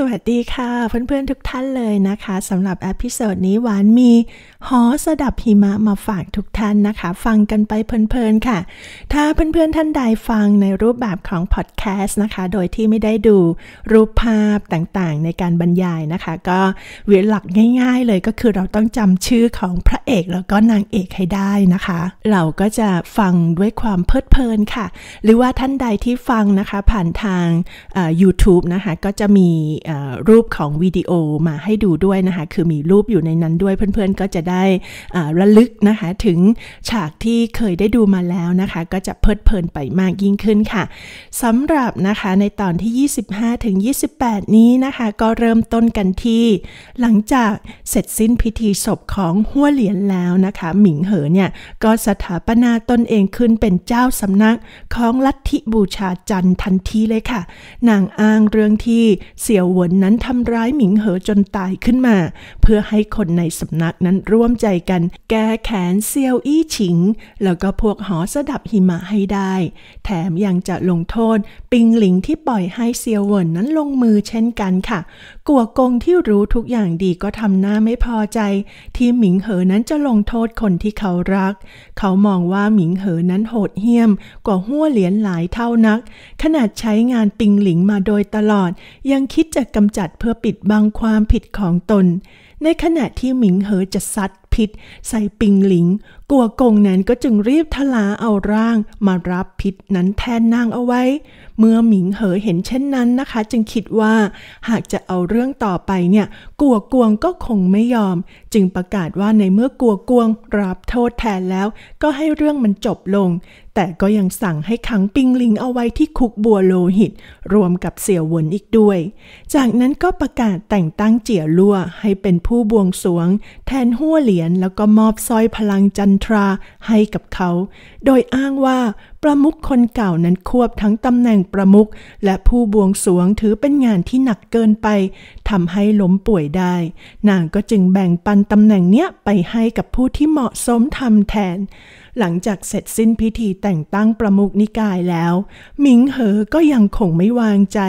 สวัสดีค่ะเพื่อนๆ ทุกท่านเลยนะคะสำหรับอพิโซดนี้ หวานมีหอสดับหิมะมาฝากทุกท่านนะคะ ฟังกันไปเพลินๆค่ะ ถ้าเพื่อนๆท่านใดฟังในรูปแบบของพอดแคสต์นะคะ โดยที่ไม่ได้ดูรูปภาพต่างๆในการบรรยายนะคะ ก็วิหลักง่ายๆเลยก็คือเราต้องจำชื่อของพระเอกแล้วก็นางเอกให้ได้นะคะ เราก็จะฟังด้วยความเพลิดเพลินค่ะหรือว่าท่านใดที่ฟังนะคะผ่านทางยูทูบนะคะก็จะมีรูปของ วิดีโอมาให้ดูด้วยนะคะ คือมีรูปอยู่ในนั้นด้วย เพื่อนๆ ก็จะได้ระลึกนะคะ ถึงฉากที่เคยได้ดูมาแล้วนะคะ ก็จะเพลิดเพลินไปมากยิ่งขึ้นค่ะสำหรับนะคะในตอนที่ 25 ถึง 28 นี้นะคะก็เริ่มต้นกันที่ หลังจากเสร็จสิ้นพิธีศพของหัวเหรียญแล้วนะคะ หมิงเหอเนี่ย ก็สถาปนาตนเองขึ้นเป็นเจ้าสำนักของลัทธิบูชาจันทันทีเลยค่ะนางอ้างเรื่องที่เสี่ยววนนั้นทำร้ายหมิงเหอจนตายขึ้นมา เพื่อให้คนในสำนักนั้นร่วมใจกัน แก้แขนเซียวอี้ฉิง แล้วก็พวกหอสดับหิมะให้ได้ แถมยังจะลงโทษ ปิงหลิงที่ปล่อยให้เซียวเหวินนั้นลงมือเช่นกันค่ะกัวกงที่รู้ทุกอย่างดีก็ทำหน้าไม่พอใจ ที่หมิงเหอนั้นจะลงโทษคนที่เขารัก เขามองว่าหมิงเหอนั้นโหดเหี้ยมกว่าหัวเหรียญหลายเท่านัก ขนาดใช้งานปิงหลิงมาโดยตลอด ยังคิดจะกำจัดเพื่อปิดบังความผิดของตน ในขณะที่หมิงเหอจะซัดพิษใส่ปิงหลิง กัวกงนั้นก็จึงรีบทลาเอาร่าง มารับพิษนั้นแทนนางเอาไว้ เมื่อหมิงเหอเห็นเช่นนั้นนะคะ จึงคิดว่า หากจะเอาเรื่องต่อไปเนี่ยกัวกวงก็คงไม่ยอม จึงประกาศว่าในเมื่อกัวกวงรับโทษแทนแล้ว ก็ให้เรื่องมันจบลง แต่ก็ยังสั่งให้ขังปิงลิง เอาไว้ที่คุกบัวโลหิต รวมกับเสี่ยวหวนอีกด้วย จากนั้นก็ประกาศแต่งตั้งเจี๋ยลัวให้เป็นผู้บวงสวงแทนหัวเหลียยนแล้วก็มอบสร้อยพลังจันทราให้กับเขา โดยอ้างว่าประมุขคนเก่านั้นควบทั้งตำแหน่งประมุขและผู้บวงสวงถือเป็นงานที่หนักเกินไปทำให้ล้มป่วยได้ นางก็จึงแบ่งปันตำแหน่งเนี้ย ไปให้กับผู้ที่เหมาะสมทำแทน หลังจากเสร็จสิ้นพิธีแต่งตั้งประมุขนิกายแล้วหมิงเหอ ก็ยังคงไม่วางใจ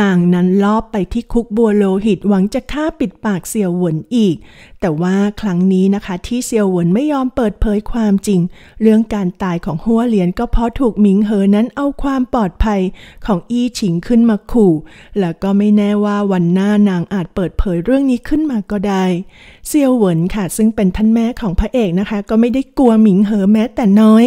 นางนั้นลอบไปที่คุกบัวโลหิตหวังจะฆ่าปิดปากเสี่ยวหวนอีก แต่ว่าครั้งนี้นะคะที่เสี่ยวหวนไม่ยอมเปิดเผยความจริง เรื่องการตายของหัวเหรียญก็เพราะถูกหมิงเหอนั้นเอาความปลอดภัยของอี้ฉิงขึ้นมาขู่ แล้วก็ไม่แน่ว่าวันหน้านางอาจเปิดเผยเรื่องนี้ขึ้นมาก็ได้ เซียวเหวินค่ะซึ่งเป็นท่านแม่ของพระเอกนะคะ ก็ไม่ได้กลัวหมิงเหอแม้แต่น้อย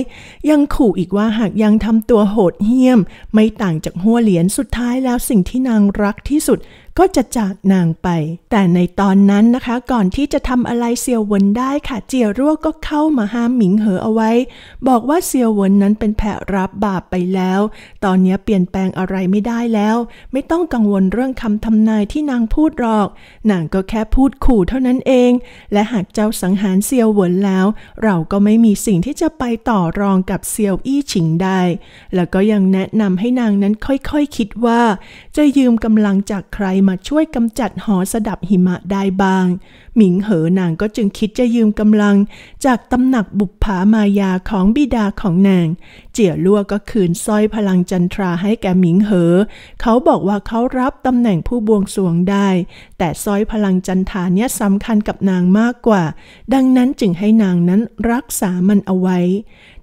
ยังขู่อีกว่าหากยังทำตัวโหดเหี้ยม ไม่ต่างจากหัวเหรียญสุดท้ายแล้วสิ่งที่ที่นางรักที่สุดก็จะจากนางไป แต่ในตอนนั้นนะคะ ก่อนที่จะทำอะไรเซียวเวินได้ค่ะ เจียรั่วก็เข้ามาห้ามหมิงเหอเอาไว้ บอกว่าเซียวเวินนั้นเป็นแพะรับบาปไปแล้ว ตอนนี้เปลี่ยนแปลงอะไรไม่ได้แล้ว ไม่ต้องกังวลเรื่องคำทำนายที่นางพูดหรอก นางก็แค่พูดขู่เท่านั้นเอง และหากเจ้าสังหารเซียวเวินแล้ว เราก็ไม่มีสิ่งที่จะไปต่อรองกับเซียวอี้ฉิงได้ แล้วก็ยังแนะนำให้นางนั้นค่อยๆคคิดว่า จะยืมกำลังจากใครมาช่วยกำจัดหอสดับหิมะได้บ้าง หมิงเหอนางก็จึงคิดจะยืมกำลังจากตำหนักบุพผามายาของบิดาของนาง เจี่ยลั่วก็คืนสร้อยพลังจันทราให้แก่หมิงเหอ เขาบอกว่าเขารับตำแหน่งผู้บวงสรวงได้ แต่สร้อยพลังจันทราเนี่ยสำคัญกับนางมากกว่า ดังนั้นจึงให้นางนั้นรักษามันเอาไว้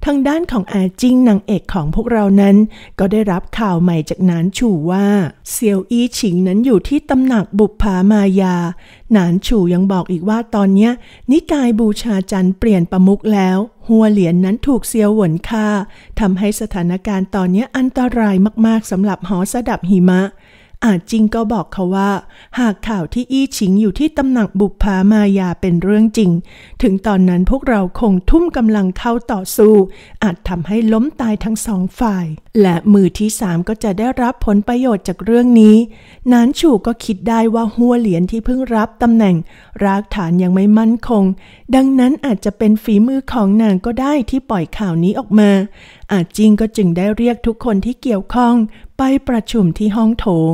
ทางด้านของอาจิงนางเอกของพวกเรานั้นก็ได้รับข่าวใหม่จากนานชูว่า เซียวอี้ฉิงนั้นอยู่ที่ตำหนักบุพพามายา นานชูยังบอกอีกว่าตอนนี้ นิกายบูชาจันเปลี่ยนประมุกแล้ว หัวเหรียญนนั้นถูกเซียวหวนฆ่าทำให้สถานการณ์ตอนนี้อันตรายมากๆสำหรับหอสดับหิมะอาจจริงก็บอกเขาว่า หากข่าวที่อี้ชิงอยู่ที่ตำหนักบุพพามายาเป็นเรื่องจริง ถึงตอนนั้นพวกเราคงทุ่มกำลังเข้าต่อสู้อาจทำให้ล้มตายทั้งสองฝ่าย และมือที่สามก็จะได้รับผลประโยชน์จากเรื่องนี้นานชูก็คิดได้ว่าหัวเหรียญที่เพิ่งรับตำแหน่งรากฐานยังไม่มั่นคง ดังนั้นอาจจะเป็นฝีมือของนางก็ได้ที่ปล่อยข่าวนี้ออกมา อาจจริงก็จึงได้เรียกทุกคนที่เกี่ยวข้องไปประชุมที่ห้องโถง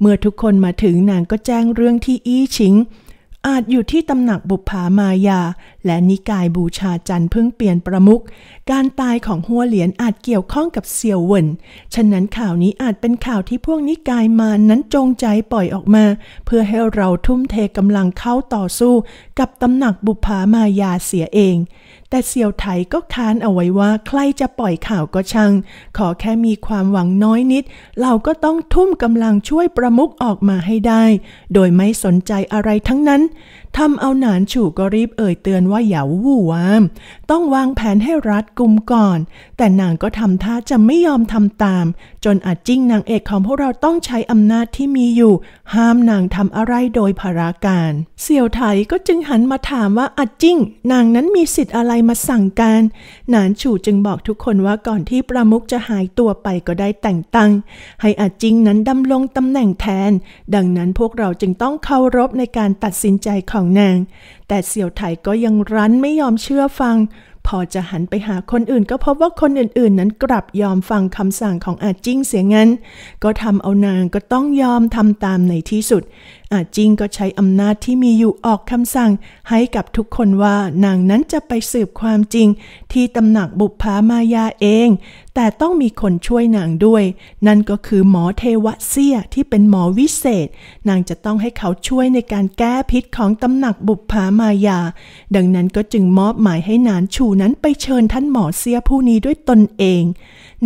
เมื่อทุกคนมาถึงนางก็แจ้งเรื่องที่อี้ชิง อาจอยู่ที่ตำหนักบุพามายาและนิกายบูชาจันเพิ่งเปลี่ยนประมุขการตายของหัวเหรียญอาจเกี่ยวข้องกับเซียวเวิน ฉะนั้นข่าวนี้อาจเป็นข่าวที่พวกนิกายมานั้นจงใจปล่อยออกมา เพื่อให้เราทุ่มเทกำลังเข้าต่อสู้กับตำหนักบุพามายาเสียเองแต่เสี่ยวไถก็ค้านเอาไว้ว่าใครจะปล่อยข่าวก็ช่างขอแค่มีความหวังน้อยนิด เราก็ต้องทุ่มกำลังช่วยประมุกออกมาให้ได้ โดยไม่สนใจอะไรทั้งนั้นทำเอาหนานฉู่ก็รีบเอ่ยเตือนว่าอย่าวู่วามต้องวางแผนให้รัดกุมก่อน แต่นางก็ทำท่าจะไม่ยอมทำตาม จนอาจิ้งนางเอกของพวกเราต้องใช้อำนาจที่มีอยู่ ห้ามนางทำอะไรโดยพาราการเสี่ยวไถก็จึงหันมาถามว่าอาจิ้งนางนั้นมีสิทธิ์อะไรมาสั่งการหนานฉู่จึงบอกทุกคนว่าก่อนที่ประมุขจะหายตัวไปก็ได้แต่งตั้ง ให้อาจิ้งนั้นดำรงตำแหน่งแทน ดังนั้นพวกเราจึงต้องเคารพในการตัดสินใจของของนางแต่เสี่ยวไถก็ยังรั้นไม่ยอมเชื่อฟัง พอจะหันไปหาคนอื่นก็พบว่าคนอื่นๆ นั้นกลับยอมฟังคำสั่งของอาจิ้งเสียงั้น ก็ทำเอานางก็ต้องยอมทำตามในที่สุดอาจิงก็ใช้อำนาจที่มีอยู่ออกคำสั่ง ให้กับทุกคนว่านางนั้นจะไปสืบความจริงที่ตำหนักบุพามายาเอง แต่ต้องมีคนช่วยนางด้วย นั่นก็คือหมอเทวะเสียที่เป็นหมอวิเศษ นางจะต้องให้เขาช่วยในการแก้พิษของตำหนักบุพามายา ดังนั้นก็จึงมอบหมายให้นานชูนั้นไปเชิญท่านหมอเสียผู้นี้ด้วยตนเอง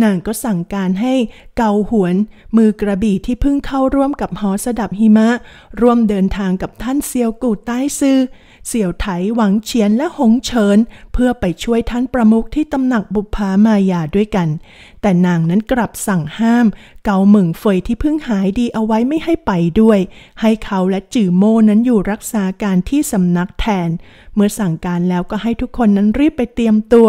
นางก็สั่งการให้เกาหวน มือกระบี่ที่เพิ่งเข้าร่วมกับหอสดับหิมะร่วมเดินทางกับท่านเซียวกู่ใต้ซือเสี่ยวไถหวังเฉียนและหงเฉินเพื่อไปช่วยท่านประมุขที่ตำหนักบุพามายาด้วยกัน แต่นางนั้นกลับสั่งห้ามเกาหมึงเฟยที่เพิ่งหายดีเอาไว้ไม่ให้ไปด้วย ให้เขาและจื่อโมนั้นอยู่รักษาการที่สำนักแทน เมื่อสั่งการแล้วก็ให้ทุกคนนั้นรีบไปเตรียมตัว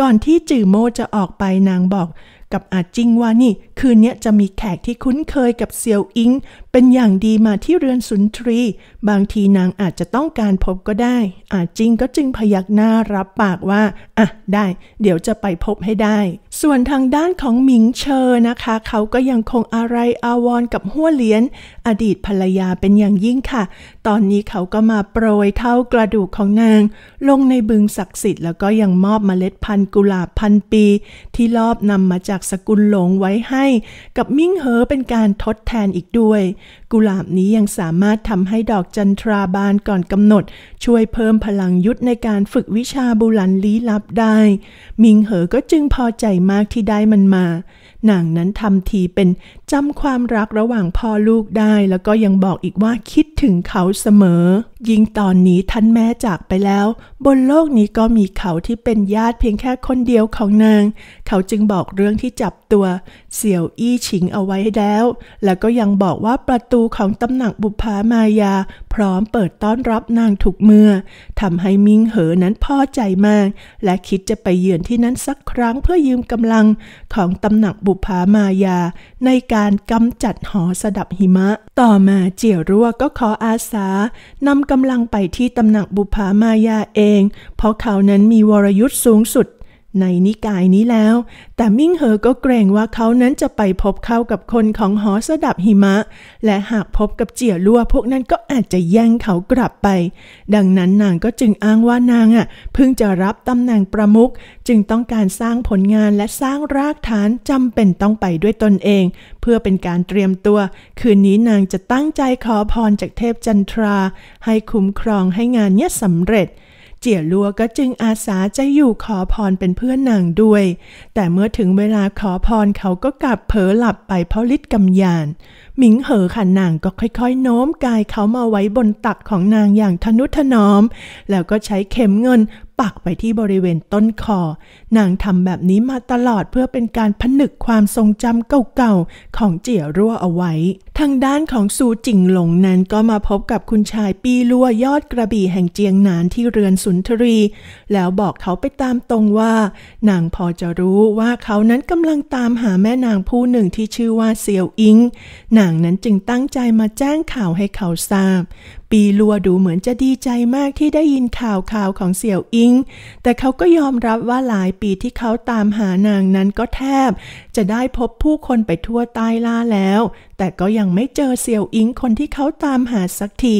ก่อนที่จื่อโมจะออกไปนางบอกกับอาจิงว่านี่คืนนี้จะมีแขกที่คุ้นเคยกับเซียวอิง เป็นอย่างดีมาที่เรือนสุนทรี บางทีนางอาจจะต้องการพบก็ได้ อาจิงก็จึงพยักหน้ารับปากว่า อ่ะได้เดี๋ยวจะไปพบให้ได้ ส่วนทางด้านของหมิงเชอนะคะ เขาก็ยังคงอะไรอาวรกับหัวเลียน อดีตภรรยาเป็นอย่างยิ่งค่ะ ตอนนี้เขาก็มาโปรยเท่ากระดูกของนาง ลงในบึงศักดิ์สิทธิ์แล้วก็ยังมอบมเมล็ดพันธุ์กุหลาบพันปี ที่ลอบนำมาจากากสกุลหลงไว้ให้กับมิ่งเหอเป็นการทดแทนอีกด้วย กุหลาบนี้ยังสามารถทำให้ดอกจันทราบานก่อนกำหนด ช่วยเพิ่มพลังยุทธในการฝึกวิชาบุลันลี้ลับได้ มิ่งเหอก็จึงพอใจมากที่ได้มันมานางนั้นทำทีเป็นจำความรักระหว่างพ่อลูกได้ แล้วก็ยังบอกอีกว่าคิดถึงเขาเสมอ ยิ่งตอนนี้ท่านแม่จากไปแล้ว บนโลกนี้ก็มีเขาที่เป็นญาติเพียงแค่คนเดียวของนาง เขาจึงบอกเรื่องที่จับตัว เสี่ยวอี้ฉิงเอาไว้แล้ว แล้วก็ยังบอกว่าประตูของตำหนักบุพามายา พร้อมเปิดต้อนรับนางทุกเมื่อทำให้มิงเหอนั้นพอใจมาก และคิดจะไปเยือนที่นั้นสักครั้งเพื่อยืมกำลังของตำหนักบุพามายาในการการกำจัดหอสดับหิมะ ต่อมาเจียรั่วก็ขออาสานำกำลังไปที่ตำหนักบุพามายาเองเพราะเขานั้นมีวรยุทธ์สูงสุดในนิกายนี้แล้ว แต่มิ่งเหอก็เกรงว่าเขานั้นจะไปพบเข้ากับคนของหอสดับหิมะ และหากพบกับเจี๋ยลัวพวกนั้นก็อาจจะแย่งเขากลับไป ดังนั้นนางก็จึงอ้างว่านางอ่ะเพิ่งจะรับตำแหน่งประมุขจึงต้องการสร้างผลงานและสร้างรากฐานจำเป็นต้องไปด้วยตนเอง เพื่อเป็นการเตรียมตัวคืนนี้นางจะตั้งใจขอพรจากเทพจันทรา ให้คุ้มครองให้งานเนี้ยสำเร็จเจี๋ยลัวก็จึงอาสาจะอยู่ขอพรเป็นเพื่อนนางด้วย แต่เมื่อถึงเวลาขอพรเขาก็กลับเผลอหลับไปเพราะฤทธิ์กำยานหมิงเหอขันนางก็ค่อยๆ โน้มกายเขามาไว้บนตักของนางอย่างทนุถนอม แล้วก็ใช้เข็มเงินปักไปที่บริเวณต้นคอนางทำแบบนี้มาตลอดเพื่อเป็นการผนึกความทรงจำเก่าๆ ของเจี๋ยรั่วเอาไว้ ทางด้านของซูจิงหลงนั้นก็มาพบกับคุณชายปีลั่วยอดกระบี่แห่งเจียงหนานที่เรือนสุนทรี แล้วบอกเขาไปตามตรงว่านางพอจะรู้ว่าเขานั้นกำลังตามหาแม่นางผู้หนึ่งที่ชื่อว่าเซียวอิงนางนั้นจึงตั้งใจมาแจ้งข่าวให้เขาทราบปีลัวดูเหมือนจะดีใจมากที่ได้ยินข่าวข่าวของเสี่ยวอิง แต่เขาก็ยอมรับว่าหลายปีที่เขาตามหานางนั้นก็แทบจะได้พบผู้คนไปทั่วใต้ล่าแล้ว แต่ก็ยังไม่เจอเสี่ยวอิงคนที่เขาตามหาสักที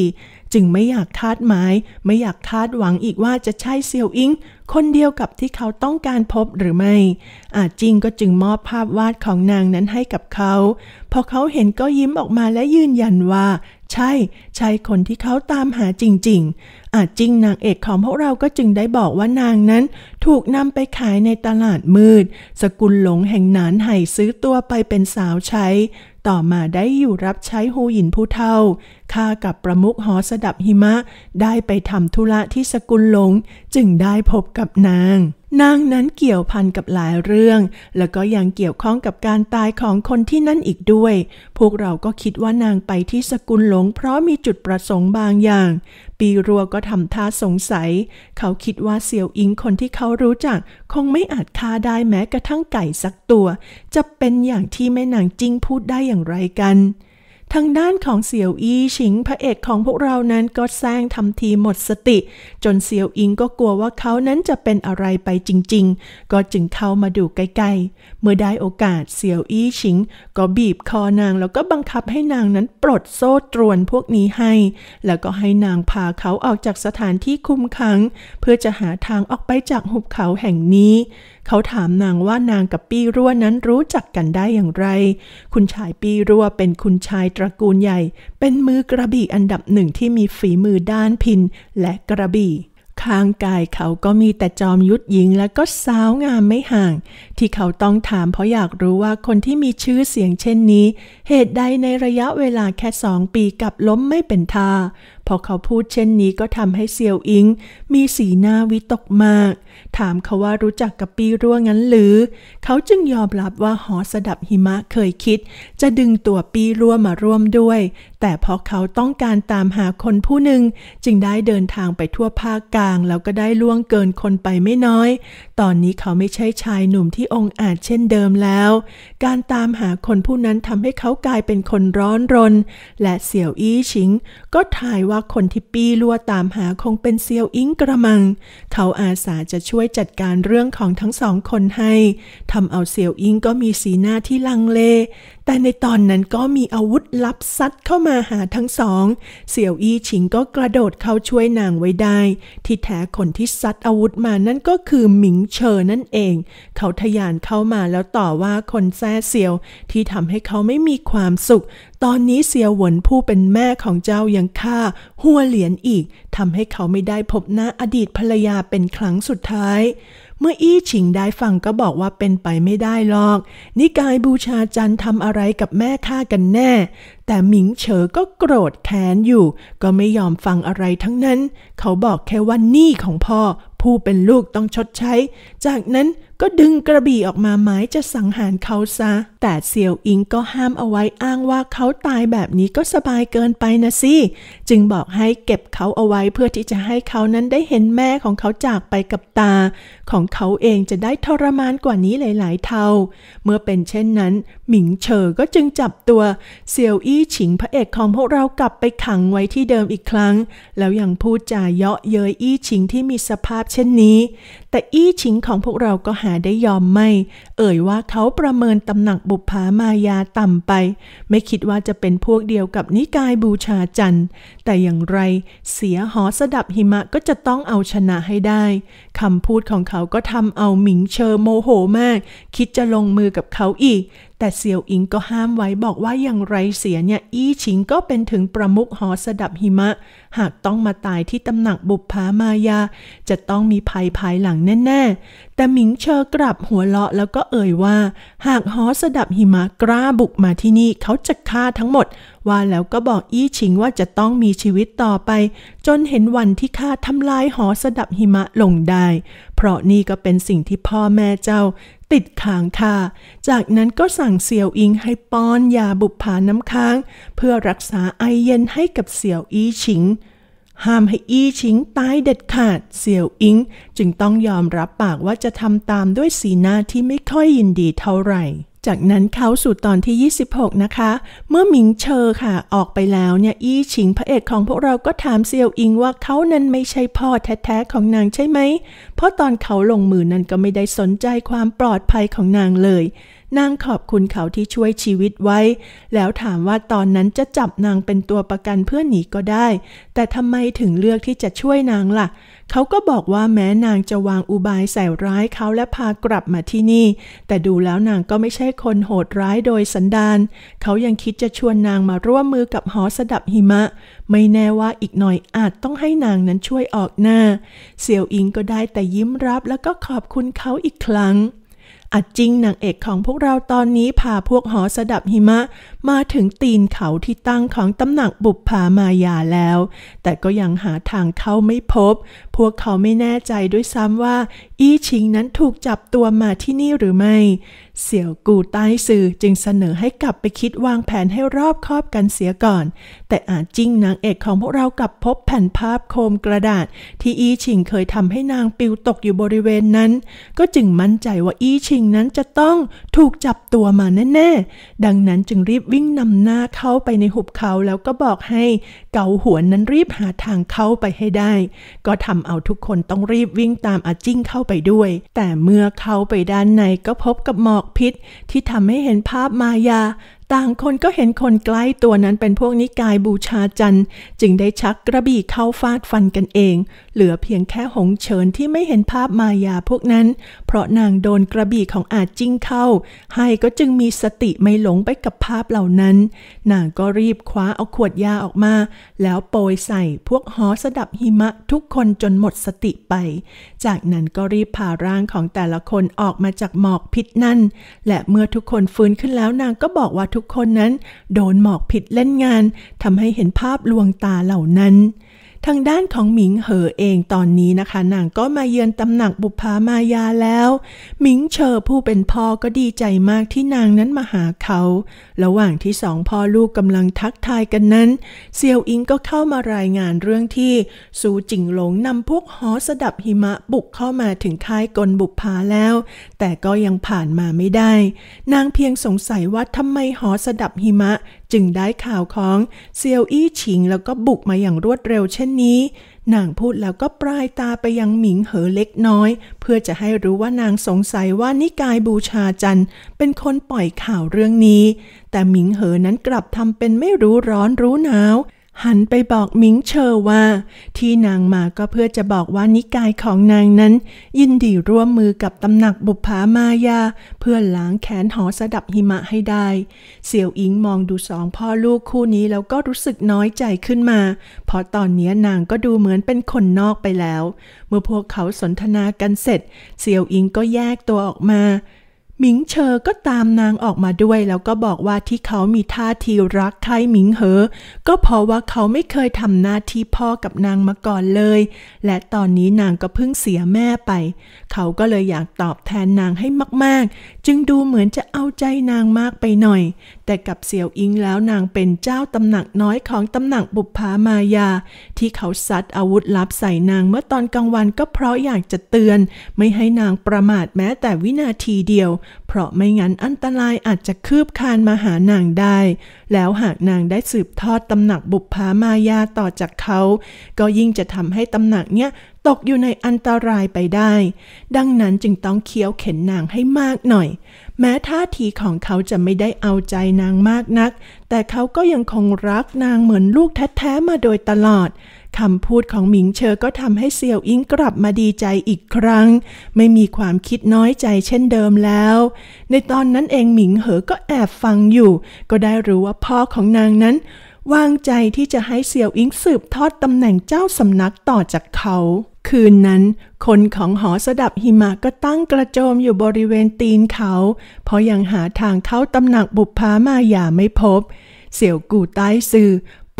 จึงไม่อยากคาดหมาย ไม่อยากคาดหวังอีกว่าจะใช่เสี่ยวอิงคนเดียวกับที่เขาต้องการพบหรือไม่ อาจริงก็จึงมอบภาพวาดของนางนั้นให้กับเขา พอเขาเห็นก็ยิ้มออกมาและยืนยันว่าใช่ ใช่คนที่เขาตามหาจริงๆ อาจจริงนางเอกของพวกเราก็จึงได้บอกว่านางนั้นถูกนำไปขายในตลาดมืด สกุลหลงแห่งหนานไห่ซื้อตัวไปเป็นสาวใช้ ต่อมาได้อยู่รับใช้ฮูหยินผู้เท่าข้ากับประมุขหอสดับหิมะได้ไปทำธุระที่สกุลหลงจึงได้พบกับนางนางนั้นเกี่ยวพันกับหลายเรื่อง แล้วก็ยังเกี่ยวข้องกับการตายของคนที่นั่นอีกด้วย พวกเราก็คิดว่านางไปที่สกุลหลงเพราะมีจุดประสงค์บางอย่าง ปีรัวก็ทำท่าสงสัย เขาคิดว่าเสี่ยวอิงคนที่เขารู้จักคงไม่อาจฆ่าได้แม้กระทั่งไก่สักตัว จะเป็นอย่างที่แม่นางจิ้งพูดได้อย่างไรกันทางด้านของเสี่ยวอี้ชิงพระเอกของพวกเรานั้นก็แซงทำทีหมดสติ จนเสี่ยวอิงก็กลัวว่าเขานั้นจะเป็นอะไรไปจริงๆ ก็จึงเข้ามาดูใกล้ๆเมื่อได้โอกาสเสี่ยวอี้ชิงก็บีบคอนางแล้วก็บังคับให้นางนั้นปลดโซ่ตรวนพวกนี้ให้ แล้วก็ให้นางพาเขาออกจากสถานที่คุมขังเพื่อจะหาทางออกไปจากหุบเขาแห่งนี้ เขาถามนางว่านางกับปี้รั่วนั้นรู้จักกันได้อย่างไร คุณชายปี้รั่วเป็นคุณชายตระกูลใหญ่ เป็นมือกระบี่อันดับหนึ่งที่มีฝีมือด้านพินและกระบี่ข้างกายเขาก็มีแต่จอมยุทธหญิงและก็สาวงามไม่ห่าง ที่เขาต้องถามเพราะอยากรู้ว่าคนที่มีชื่อเสียงเช่นนี้ เหตุใดในระยะเวลาแค่สองปีกับล้มไม่เป็นท่าพอเขาพูดเช่นนี้ก็ทำให้เซียวอิงมีสีหน้าวิตกมาก ถามเขาว่ารู้จักกับปีรั่วงั้นหรือ เขาจึงยอมรับว่าหอสดับหิมะเคยคิดจะดึงตัวปีรั่วมาร่วมด้วย แต่พอเขาต้องการตามหาคนผู้หนึ่งจึงได้เดินทางไปทั่วภาคกลางแล้วก็ได้ล่วงเกินคนไปไม่น้อย ตอนนี้เขาไม่ใช่ชายหนุ่มที่องอาจเช่นเดิมแล้ว การตามหาคนผู้นั้นทำให้เขากลายเป็นคนร้อนรน และเสี่ยวอี้ชิงก็ทายว่าคนที่ปี้ลัวตามหาคงเป็นเซียวอิงกระมัง เขาอาสาจะช่วยจัดการเรื่องของทั้งสองคนให้ ทำเอาเซียวอิงก็มีสีหน้าที่ลังเลแต่ในตอนนั้นก็มีอาวุธลับซัดเข้ามาหาทั้งสอง เสี่ยวอี้ฉิงก็กระโดดเข้าช่วยนางไว้ได้ ที่แท้คนที่ซัดอาวุธมานั่นก็คือหมิงเชอนั่นเอง เขาทยานเข้ามาแล้วต่อว่าคนแซ่เสี่ยวที่ทำให้เขาไม่มีความสุข ตอนนี้เสี่ยวหวนผู้เป็นแม่ของเจ้ายังฆ่าหัวเหลียนอีก ทำให้เขาไม่ได้พบหน้าอดีตภรรยาเป็นครั้งสุดท้ายเมื่ออี้ชิงได้ฟังก็บอกว่าเป็นไปไม่ได้หรอก นิกายบูชาจันทร์ทำอะไรกับแม่ข้ากันแน่ แต่หมิงเฉอก็โกรธแค้นอยู่ ก็ไม่ยอมฟังอะไรทั้งนั้น เขาบอกแค่ว่านี่ของพ่อผู้เป็นลูกต้องชดใช้ จากนั้นก็ดึงกระบี่ออกมาไม้จะสังหารเขาซะ แต่เซียวอิงก็ห้ามเอาไว้อ้างว่าเขาตายแบบนี้ก็สบายเกินไปนะสิจึงบอกให้เก็บเขาเอาไว้เพื่อที่จะให้เขานั้นได้เห็นแม่ของเขาจากไปกับตา ของเขาเองจะได้ทรมานกว่านี้หลาย ๆ เท่า เมื่อเป็นเช่นนั้นหมิงเฉอก็จึงจับตัวเซียวอี้ฉิงพระเอกของพวกเรากลับไปขังไว้ที่เดิมอีกครั้ง แล้วยังพูดจาเยาะเย้ยอี้ฉิงที่มีสภาพเช่นนี้แต่อี้ชิงของพวกเราก็หาได้ยอมไม่ เอ่ยว่าเขาประเมินตำหนักบุพามายาต่ำไป ไม่คิดว่าจะเป็นพวกเดียวกับนิกายบูชาจัน แต่อย่างไรเสียหอสดับหิมะก็จะต้องเอาชนะให้ได้คำพูดของเขาก็ทำเอาหมิงเชอโมโหมาก คิดจะลงมือกับเขาอีกแต่เซียวอิงก็ห้ามไว้บอกว่าอย่างไรเสียเนี่ยอี้ชิงก็เป็นถึงประมุขหอสดับหิมะ หากต้องมาตายที่ตำหนักบุพภามายา จะต้องมีภัยภายหลังแน่ๆแต่หมิงเชอกลับหัวเราะแล้วก็เอ่ยว่า หากฮอสดับหิมะกล้าบุกมาที่นี่เขาจะฆ่าทั้งหมด ว่าแล้วก็บอกอี้ชิงว่าจะต้องมีชีวิตต่อไป จนเห็นวันที่ข้าทำลายหอสดับหิมะลงได้เพราะนี่ก็เป็นสิ่งที่พ่อแม่เจ้า ติดค้างค่าจากนั้นก็สั่งเสี่ยวอิงให้ป้อนยาบุปผาน้ำค้าง เพื่อรักษาไอเย็นให้กับเสี่ยวอี้ชิงห้ามให้อี้ชิงตายเด็ดขาดเสี่ยวอิง จึงต้องยอมรับปากว่าจะทำตามด้วยสีหน้าที่ไม่ค่อยยินดีเท่าไหร่ จากนั้นเขาสู่ตอนที่ 26 นะคะ เมื่อหมิงเชอค่ะ ออกไปแล้วเนี่ยอี้ชิงพระเอกของพวกเราก็ถามเซียวอิงว่าเขานั้นไม่ใช่พ่อแท้ ๆ ของนางใช่ไหมเพราะตอนเขาลงมือนั้นก็ไม่ได้สนใจความปลอดภัยของนางเลยนางขอบคุณเขาที่ช่วยชีวิตไว้ แล้วถามว่าตอนนั้นจะจับนางเป็นตัวประกันเพื่อหนีก็ได้ แต่ทำไมถึงเลือกที่จะช่วยนางละ่ะ เขาก็บอกว่าแม้นางจะวางอุบายใส่ร้ายเขาและพากลับมาที่นี่ แต่ดูแล้วนางก็ไม่ใช่คนโหดร้ายโดยสันดานเขายังคิดจะชวนนางมาร่วมมือกับหอสดับหิมะ ไม่แน่ว่าอีกหน่อยอาจต้องให้นางนั้นช่วยออกหน้า เสี่ยวอิงก็ได้แต่ยิ้มรับแล้วก็ขอบคุณเขาอีกครั้งอัจจริงนางเอกของพวกเราตอนนี้พาพวกหอสดับหิมะ มาถึงตีนเขาที่ตั้งของตำหนักบุพพามายาแล้ว แต่ก็ยังหาทางเข้าไม่พบ พวกเขาไม่แน่ใจด้วยซ้ำว่าอี้ชิงนั้นถูกจับตัวมาที่นี่หรือไม่ เสี่ยวกูใต้สื่อจึงเสนอให้กลับไปคิดวางแผนให้รอบคอบกันเสียก่อน แต่อาจจิงนางเอกของพวกเรากลับพบแผ่นภาพโคมกระดาษ ที่อี้ชิงเคยทำให้นางปิวตกอยู่บริเวณนั้น ก็จึงมั่นใจว่าอี้ชิงนั้นจะต้องถูกจับตัวมาแน่ๆ ดังนั้นจึงรีบวิ่งนำหน้าเข้าไปในหุบเขาแล้วก็บอกให้เกาหัวนนั้นรีบหาทางเข้าไปให้ได้ ก็ทำเอาทุกคนต้องรีบวิ่งตามอาจิ้งเข้าไปด้วย แต่เมื่อเข้าไปด้านในก็พบกับหมอกพิษที่ทำให้เห็นภาพมายาต่างคนก็เห็นคนใกล้ตัวนั้นเป็นพวกนิกายบูชาจันจึงได้ชักกระบี่เข้าฟาดฟันกันเอง เหลือเพียงแค่หงเฉินที่ไม่เห็นภาพมายาพวกนั้นเพราะนางโดนกระบี่ของอาจจิ้งเข้า ให้ก็จึงมีสติไม่หลงไปกับภาพเหล่านั้น นางก็รีบคว้าเอาขวดยาออกมา แล้วโปรยใส่พวกหอสดับหิมะทุกคนจนหมดสติไป จากนั้นก็รีบพาร่างของแต่ละคนออกมาจากหมอกพิษนั่นและเมื่อทุกคนฟื้นขึ้นแล้วนางก็บอกว่าทุกทุกคนนั้นโดนหมอกผิดเล่นงานทำให้เห็นภาพลวงตาเหล่านั้นทางด้านของหมิงเหอเองตอนนี้นะคะนางก็มาเยือนตำหนักบุพามายาแล้วหมิงเชอผู้เป็นพ่อก็ดีใจมากที่นางนั้นมาหาเขา ระหว่างที่สองพ่อลูกกำลังทักทายกันนั้นเซียวอิงก็เข้ามารายงานเรื่องที่สูจิงหลงนำพวกหอสดับหิมะบุกเข้ามาถึงค่ายกลบุพาแล้ว แต่ก็ยังผ่านมาไม่ได้ นางเพียงสงสัยว่าทำไมหอสดับหิมะจึงได้ข่าวของเซียวอี้ชิงแล้วก็บุกมาอย่างรวดเร็วเช่นนี้นางพูดแล้วก็ปลายตาไปยังหมิงเหอเล็กน้อย เพื่อจะให้รู้ว่านางสงสัยว่านิกายบูชาจันเป็นคนปล่อยข่าวเรื่องนี้ แต่หมิงเหอนั้นกลับทำเป็นไม่รู้ร้อนรู้หนาวหันไปบอกมิงเชอว่า ที่นางมาก็เพื่อจะบอกว่านิกายของนางนั้นยินดีร่วมมือกับตำหนักบุพามายาเพื่อล้างแขนหอสดับหิมะให้ได้ เสี่ยวอิงมองดูสองพ่อลูกคู่นี้แล้วก็รู้สึกน้อยใจขึ้นมา เพราะตอนนี้นางก็ดูเหมือนเป็นคนนอกไปแล้ว เมื่อพวกเขาสนทนากันเสร็จ เสี่ยวอิงก็แยกตัวออกมาหมิงเชอก็ตามนางออกมาด้วยแล้วก็บอกว่าที่เขามีท่าทีรักใครหมิงเหอ ก็เพราะว่าเขาไม่เคยทำหน้าที่พ่อกับนางมาก่อนเลย และตอนนี้นางก็เพิ่งเสียแม่ไป เขาก็เลยอยากตอบแทนนางให้มากๆ จึงดูเหมือนจะเอาใจนางมากไปหน่อยแต่กับเสี่ยวอิงแล้วนางเป็นเจ้าตำหนักน้อยของตำหนักบุพามายา ที่เขาซัดอาวุธลับใส่นางเมื่อตอนกลางวันก็เพราะอยากจะเตือนไม่ให้นางประมาทแม้แต่วินาทีเดียว เพราะไม่งั้นอันตรายอาจจะคืบคานมาหานางได้ แล้วหากนางได้สืบทอดตำหนักบุพามายาต่อจากเขา ก็ยิ่งจะทำให้ตำหนักเนี้ยตกอยู่ในอันตรายไปได้ ดังนั้นจึงต้องเคี้ยวเข็นนางให้มากหน่อย แม้ท่าทีของเขาจะไม่ได้เอาใจนางมากนัก แต่เขาก็ยังคงรักนางเหมือนลูกแท้ๆมาโดยตลอดคำพูดของหมิงเชอก็ทำให้เซียวอิงกลับมาดีใจอีกครั้ง ไม่มีความคิดน้อยใจเช่นเดิมแล้ว ในตอนนั้นเองหมิงเหอ ก็แอบฟังอยู่ ก็ได้รู้ว่าพ่อของนางนั้น วางใจที่จะให้เซียวอิงสืบทอดตำแหน่งเจ้าสำนักต่อจากเขาคืนนั้นคนของหอสดับหิมะก็ตั้งกระโจมอยู่บริเวณตีนเขาเพราะยังหาทางเข้าตำหนักบุพพามาอย่าไม่พบ เสี่ยวกู่ใต้ซื่อ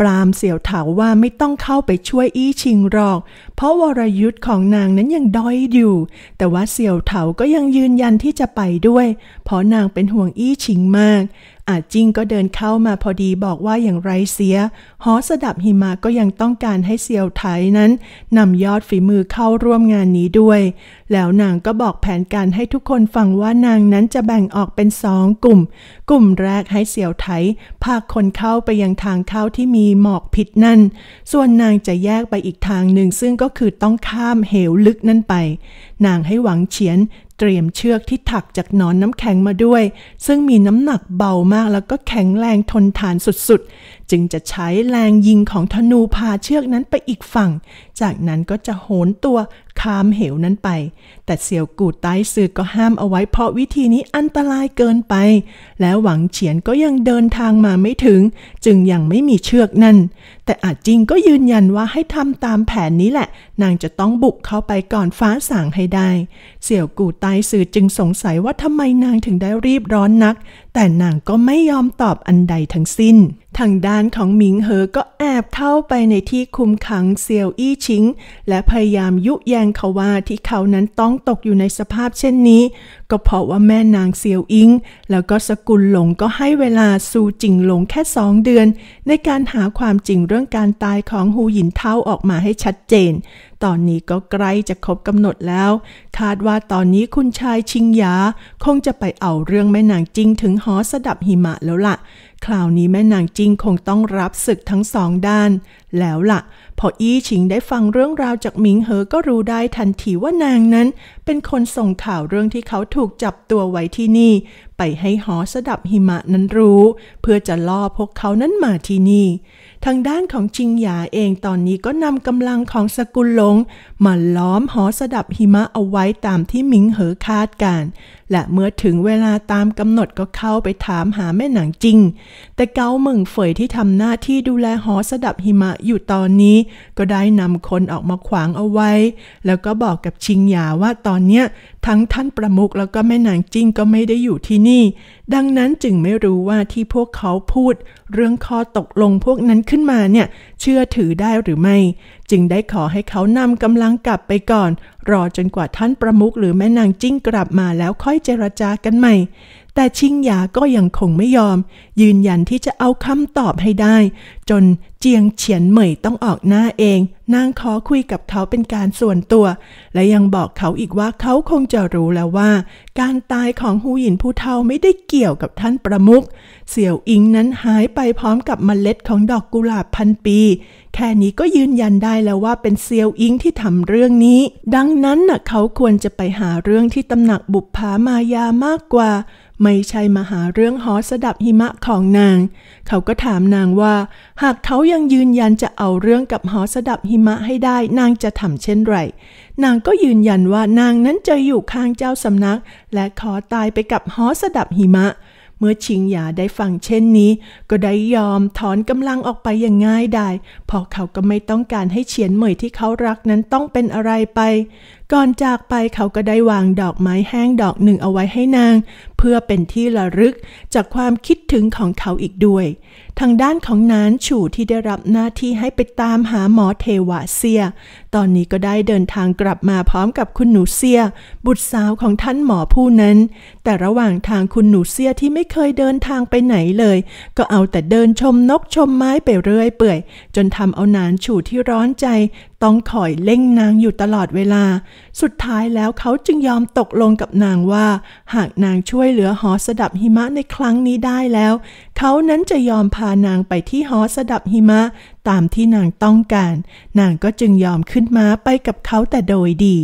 ปรามเสี่ยวเถาว่าไม่ต้องเข้าไปช่วยอี้ชิงหรอก เพราะวรยุทธ์ของนางนั้นยังด้อยอยู่ แต่ว่าเสี่ยวเถาก็ยังยืนยันที่จะไปด้วย เพราะนางเป็นห่วงอี้ชิงมากอาจิ้งก็เดินเข้ามาพอดีบอกว่าอย่างไรเสีย หอสดับหิมะก็ยังต้องการให้เซียวไทยนั้น นำยอดฝีมือเข้าร่วมงานนี้ด้วยแล้วนางก็บอกแผนการให้ทุกคนฟังว่านางนั้นจะแบ่งออกเป็นสองกลุ่ม กลุ่มแรกให้เสี่ยวไถพาคนเข้าไปยังทางเข้าที่มีหมอกพิษนั่น ส่วนนางจะแยกไปอีกทางหนึ่งซึ่งก็คือต้องข้ามเหวลึกนั่นไป นางให้หวังเฉียน เตรียมเชือกที่ถักจากนอนน้ำแข็งมาด้วยซึ่งมีน้ำหนักเบามาก แล้วก็แข็งแรงทนทานสุดจึงจะใช้แรงยิงของธนูพาเชือกนั้นไปอีกฝั่ง จากนั้นก็จะโหนตัวคามเหวนั้นไป แต่เสี่ยวกูไต้ซือก็ห้ามเอาไว้เพราะวิธีนี้อันตรายเกินไป แล้วหวังเฉียนก็ยังเดินทางมาไม่ถึง จึงยังไม่มีเชือกนั่น แต่อาจิงก็ยืนยันว่าให้ทำตามแผนนี้แหละ นางจะต้องบุกเข้าไปก่อนฟ้าสางให้ได้ เสี่ยวกูไต้ซือจึงสงสัยว่าทำไมนางถึงได้รีบร้อนนัก แต่นางก็ไม่ยอมตอบอันใดทั้งสิ้นทางด้านของหมิงเหอ ก็แอบเข้าไปในที่คุมขังเซียวอี้ชิง และพยายามยุแยงเขาว่าที่เขานั้นต้องตกอยู่ในสภาพเช่นนี้ ก็เพราะว่าแม่นางเซียวอิง แล้วก็สกุลหลงก็ให้เวลาซูจิงหลงแค่สองเดือน ในการหาความจริงเรื่องการตายของหูหยินเท่าออกมาให้ชัดเจน ตอนนี้ก็ใกล้จะครบกำหนดแล้ว คาดว่าตอนนี้คุณชายชิงยาคงจะไปเอาเรื่องแม่นางจิงถึงหอสดับหิมะแล้วละ่ะคราวนี้แม่นางจิงคงต้องรับศึกทั้งสองด้านแล้วละ่ะพออี้ชิงได้ฟังเรื่องราวจากหมิงเหอก็รู้ได้ทันทีว่านางนั้น เป็นคนส่งข่าวเรื่องที่เขาถูกจับตัวไว้ที่นี่ ไปให้หอสดับหิมะนั้นรู้ เพื่อจะล่อพวกเขานั้นมาที่นี่ทางด้านของจิงหยาเอง ตอนนี้ก็นำกำลังของสกุลหลง มาล้อมหอสดับหิมะเอาไว้ตามที่หมิงเหอคาดการ และเมื่อถึงเวลาตามกำหนดก็เข้าไปถามหาแม่หนังจริง แต่เกาเหมิงเฟยที่ทำหน้าที่ดูแลหอสดับหิมะอยู่ตอนนี้ก็ได้นำคนออกมาขวางเอาไว้ แล้วก็บอกกับชิงหยาว่าตอนเนี้ย ทั้งท่านประมุกแล้วก็แม่นางจิ้งก็ไม่ได้อยู่ที่นี่ ดังนั้นจึงไม่รู้ว่าที่พวกเขาพูด เรื่องข้อตกลงพวกนั้นขึ้นมาเนี่ยเชื่อถือได้หรือไม่ จึงได้ขอให้เขานำกำลังกลับไปก่อน รอจนกว่าท่านประมุกหรือแม่นางจิ้งกลับมาแล้วค่อยเจรจากันใหม่ แต่ชิงหยาก็ยังคงไม่ยอม ยืนยันที่จะเอาคำตอบให้ได้ จนเจียงเฉียนเหมยต้องออกหน้าเองนางขอคุยกับเขาเป็นการส่วนตัว และยังบอกเขาอีกว่าเขาคงจะรู้แล้วว่า การตายของหูหยินผู้เฒ่า ไม่ได้เกี่ยวกับท่านประมุก เสี่ยวอิงนั้นหายไปพร้อมกับมเมล็ดของดอกกุหลาบพันปี แค่นี้ก็ยืนยันได้แล้วว่าเป็นเสี่ยวอิงที่ทำเรื่องนี้ ดังนั้นนะ่ะเขาควรจะไปหาเรื่องที่ตำหนักบุพพามายามากกว่า ไม่ใช่มาหาเรื่องหอสดับหิมะของนางเขาก็ถามนางว่าหากเขายังยืนยันจะเอาเรื่องกับหอสดับหิมะให้ได้นางจะทำเช่นไรนางก็ยืนยันว่านางนั้นจะอยู่ข้างเจ้าสำนักและขอตายไปกับหอสดับหิมะ เมื่อชิงหยาได้ฟังเช่นนี้ก็ได้ยอมถอนกำลังออกไปอย่างง่ายดายเพราะเขาก็ไม่ต้องการให้เฉียนเหมยที่เขารักนั้นต้องเป็นอะไรไป ก่อนจากไปเขาก็ได้วางดอกไม้แห้งดอกหนึ่งเอาไว้ให้นางเพื่อเป็นที่ระลึกจากความคิดถึงของเขาอีกด้วย ทางด้านของนานฉูที่ได้รับหน้าที่ให้ไปตามหาหมอเทวาเซีย ตอนนี้ก็ได้เดินทางกลับมาพร้อมกับคุณหนูเซียบุตรสาวของท่านหมอผู้นั้น แต่ระหว่างทางคุณหนูเซียที่ไม่เคยเดินทางไปไหนเลย ก็เอาแต่เดินชมนกชมไม้ ไปเรื่อยเปื่อยจนทำเอานานฉูที่ร้อนใจ ต้องคอยเล่งนางอยู่ตลอดเวลา สุดท้ายแล้วเขาจึงยอมตกลงกับนางว่า หากนางช่วยยเหลือหอสดับหิมะในครั้งนี้ได้แล้ว เขานั้นจะยอมพานางไปที่หอสดับหิมะตามที่นางต้องการ นางก็จึงยอมขึ้นม้าไปกับเขาแต่โดยดี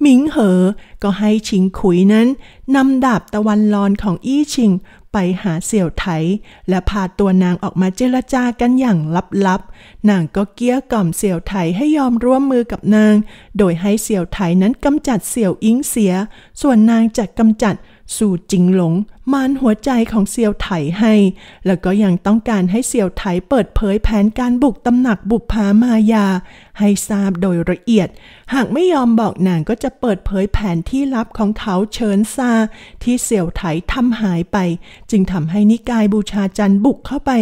หมิงเหอ ก็ให้ชิงขุยนั้นนำดาบตะวันลอนของอี้ชิง ไปหาเสี่ยวไถ และพาตัวนางออกมาเจรจากันอย่างลับๆ นางก็เกี้ยกล่อมเสี่ยวไถให้ยอมร่วมมือกับนาง โดยให้เสี่ยวไถนั้นกำจัดเสี่ยวอิงเสีย ส่วนนางจะกำจัดสู่จิงหลง มานหัวใจของเซียวไถให้ แล้วก็ยังต้องการให้เซียวไถเปิดเผยแผนการบุกตำหนักบุพามายา ให้ทราบโดยละเอียด หากไม่ยอมบอกนางก็จะเปิดเผยแผนที่ลับของเขาเฉินซาที่เซียวไถทำหายไป จึงทำให้นิกายบูชาจันบุกเข้าไป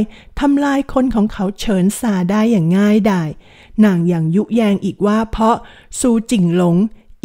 ทำลายคนของเขาเฉินซาได้อย่างง่ายดายนางยังยุแยงอีกว่าเพราะสูจิงหลง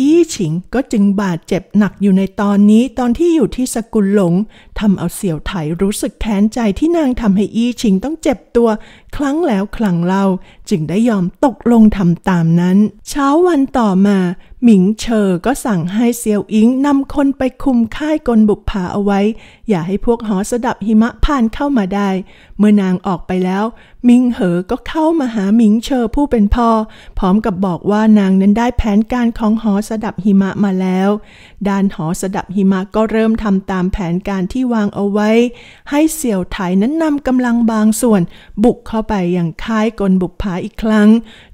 อี้ฉิงก็จึงบาดเจ็บหนักอยู่ในตอนนี้ตอนที่อยู่ที่สกุลหลงทำเอาเสี่ยวไถรู้สึกแค้นใจที่นางทำให้อี้ฉิงต้องเจ็บตัว ครั้งแล้วครั้งเล่าจึงได้ยอมตกลงทำตามนั้น เช้าวันต่อมา หมิงเชอก็สั่งให้เซียวอิงนำคนไปคุมค่ายกลบุพภาเอาไว้อย่าให้พวกหอสดับหิมะผ่านเข้ามาได้ เมื่อนางออกไปแล้ว มิงเหอ ก็เข้ามาหาหมิงเชอผู้เป็นพ่อ พร้อมกับบอกว่านางนั้นได้แผนการของหอสดับหิมะมาแล้ว ด้านหอสดับหิมะก็เริ่มทำตามแผนการที่วางเอาไว้ ให้เสี่ยวไถนั้นนำกำลังบางส่วน บุกเข้าไปอย่างค่ายกลบุกผาอีกครั้ง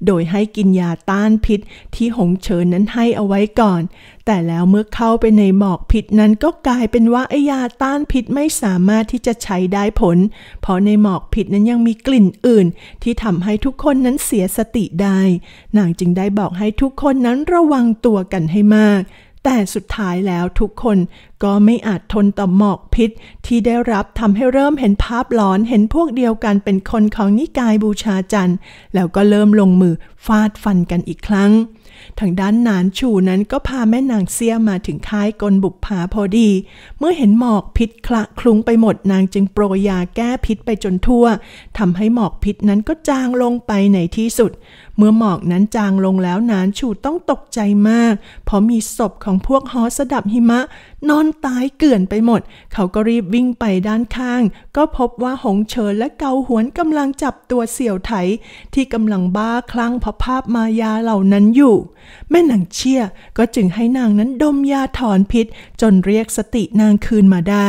โดยให้กินยาต้านพิษที่หงเฉินนั้นให้เอาไว้ก่อนแต่แล้วเมื่อเข้าไปในหมอกพิษนั้นก็กลายเป็นว่าไอยาต้านพิษไม่สามารถที่จะใช้ได้ผล เพราะในหมอกพิษนั้นยังมีกลิ่นอื่น ที่ทำให้ทุกคนนั้นเสียสติได้นางจึงได้บอกให้ทุกคนนั้นระวังตัวกันให้มาก แต่สุดท้ายแล้วทุกคนก็ไม่อาจทนต่อหมอกพิษที่ได้รับทำให้เริ่มเห็นภาพหลอนเห็นพวกเดียวกันเป็นคนของนิกายบูชาจันแล้วก็เริ่มลงมือฟาดฟันกันอีกครั้งทางด้านนานชูนั้นก็พาแม่นางเซียมาถึงค่ายกลบุกผาพอดี เมื่อเห็นหมอกพิษคละคลุ้งไปหมดนางจึงโปรยยาแก้พิษไปจนทั่ว ทำให้หมอกพิษนั้นก็จางลงไปในที่สุด เมื่อหมอกนั้นจางลงแล้วนานชูต้องตกใจมาก เพราะมีศพของพวกฮอสดับหิมะนอนตายเกลื่อนไปหมด เขาก็รีบวิ่งไปด้านข้าง ก็พบว่าหงเฉินและเกาหวนกำลังจับตัวเสี่ยวไถ ที่กำลังบ้าคลั่งพภาพมายาเหล่านั้นอยู่ แม่นางเชี่ยก็จึงให้นางนั้นดมยาถอนพิษ จนเรียกสตินางคืนมาได้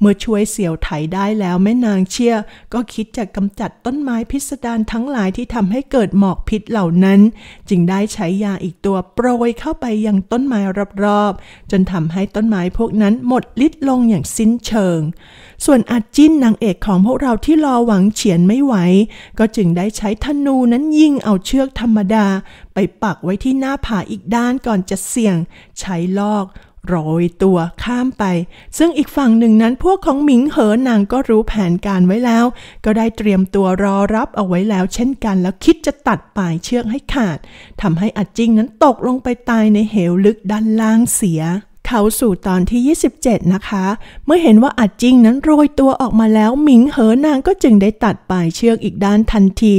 เมื่อช่วยเสี่ยวไถได้แล้วแม่นางเชี่ยก็คิดจะกำจัดต้นไม้พิสดารทั้งหลายที่ทำให้เกิดหมอกพิษเหล่านั้น จึงได้ใช้ยาอีกตัวโปรยเข้าไปยังต้นไม้รอบๆจนทำให้ต้นไม้พวกนั้นหมดฤทธิ์ลงอย่างสิ้นเชิง ส่วนอาจินนางเอกของพวกเราที่รอหวังเฉียนไม่ไหว ก็จึงได้ใช้ธนูนั้นยิงเอาเชือกธรรมดา ไปปักไว้ที่หน้าผาอีกด้านก่อนจะเสี่ยง ใช้ลอก้อยตัวข้ามไป ซึ่งอีกฝั่งหนึ่งนั้นพวกของหมิงเหอนางก็รู้แผนการไว้แล้ว ก็ได้เตรียมตัวรอรับเอาไว้แล้วเช่นกัน แล้วคิดจะตัดปลายเชือกให้ขาด ทำให้อัจจิงนั้นตกลงไปตายในเหวลึกด้านล่างเสียเขาสู่ตอนที่ 27 นะคะ เมื่อเห็นว่าอัดจิงนั้นโรยตัวออกมาแล้วหมิงเหอนางก็จึงได้ตัดปลายเชือกอีกด้านทันที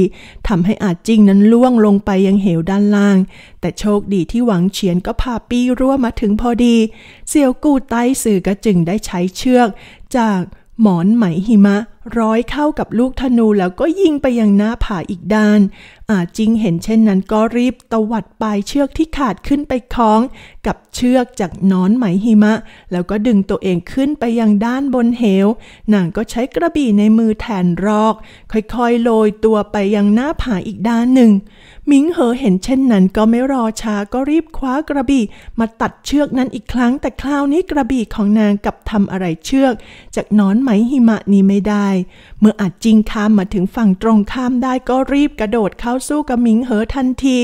ทำให้อัดจิงนั้นล่วงลงไปยังเหวด้านล่าง แต่โชคดีที่หวังเฉียนก็พาปี้รั่วมาถึงพอดีเซียวกู้ไต้สื่อก็จึงได้ใช้เชือก จากหมอนไหมหิมะร้อยเข้ากับลูกธนูแล้วก็ยิงไปยังหน้าผาอีกด้าน อาจิงเห็นเช่นนั้นก็รีบตวัดปลายเชือกที่ขาดขึ้นไปคล้อง กับเชือกจากนอนไหมหิมะ แล้วก็ดึงตัวเองขึ้นไปยังด้านบนเหว นางก็ใช้กระบี่ในมือแทนรอก ค่อยๆโรยตัวไปยังหน้าผาอีกด้านหนึ่งมิงเหอเห็นเช่นนั้นก็ไม่รอช้าก็รีบคว้ากระบี่ มาตัดเชือกนั้นอีกครั้งแต่คราวนี้กระบี่ของนางกับทำอะไรเชือก จากนอนไหมหิมะนี้ไม่ได้เมื่ออาจจริงข้ามมาถึงฝั่งตรงข้ามได้ก็รีบกระโดดเข้าสู้กับหมิงเหอทันที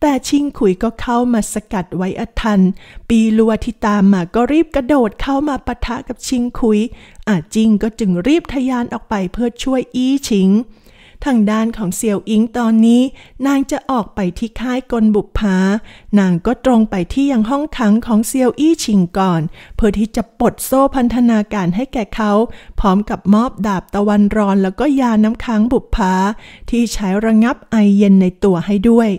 แต่ชิงขุยก็เข้ามาสกัดไว้อทันปีลัวที่ตามมาก็รีบกระโดดเข้ามาปะทะกับชิงขุย อาจจริงก็จึงรีบทะยานออกไปเพื่อช่วยอี้ชิงทางด้านของเซียวอิงตอนนี้นางจะออกไปที่ค่ายกลบุพานางก็ตรงไปที่ยังห้องขังของเซียวอี้ชิงก่อน เพื่อที่จะปลดโซ่พันธนาการให้แก่เขา พร้อมกับมอบดาบตะวันร้อนแล้วก็ยาน้ำค้างบุพา ที่ใช้ระงับไอเย็นในตัวให้ด้วย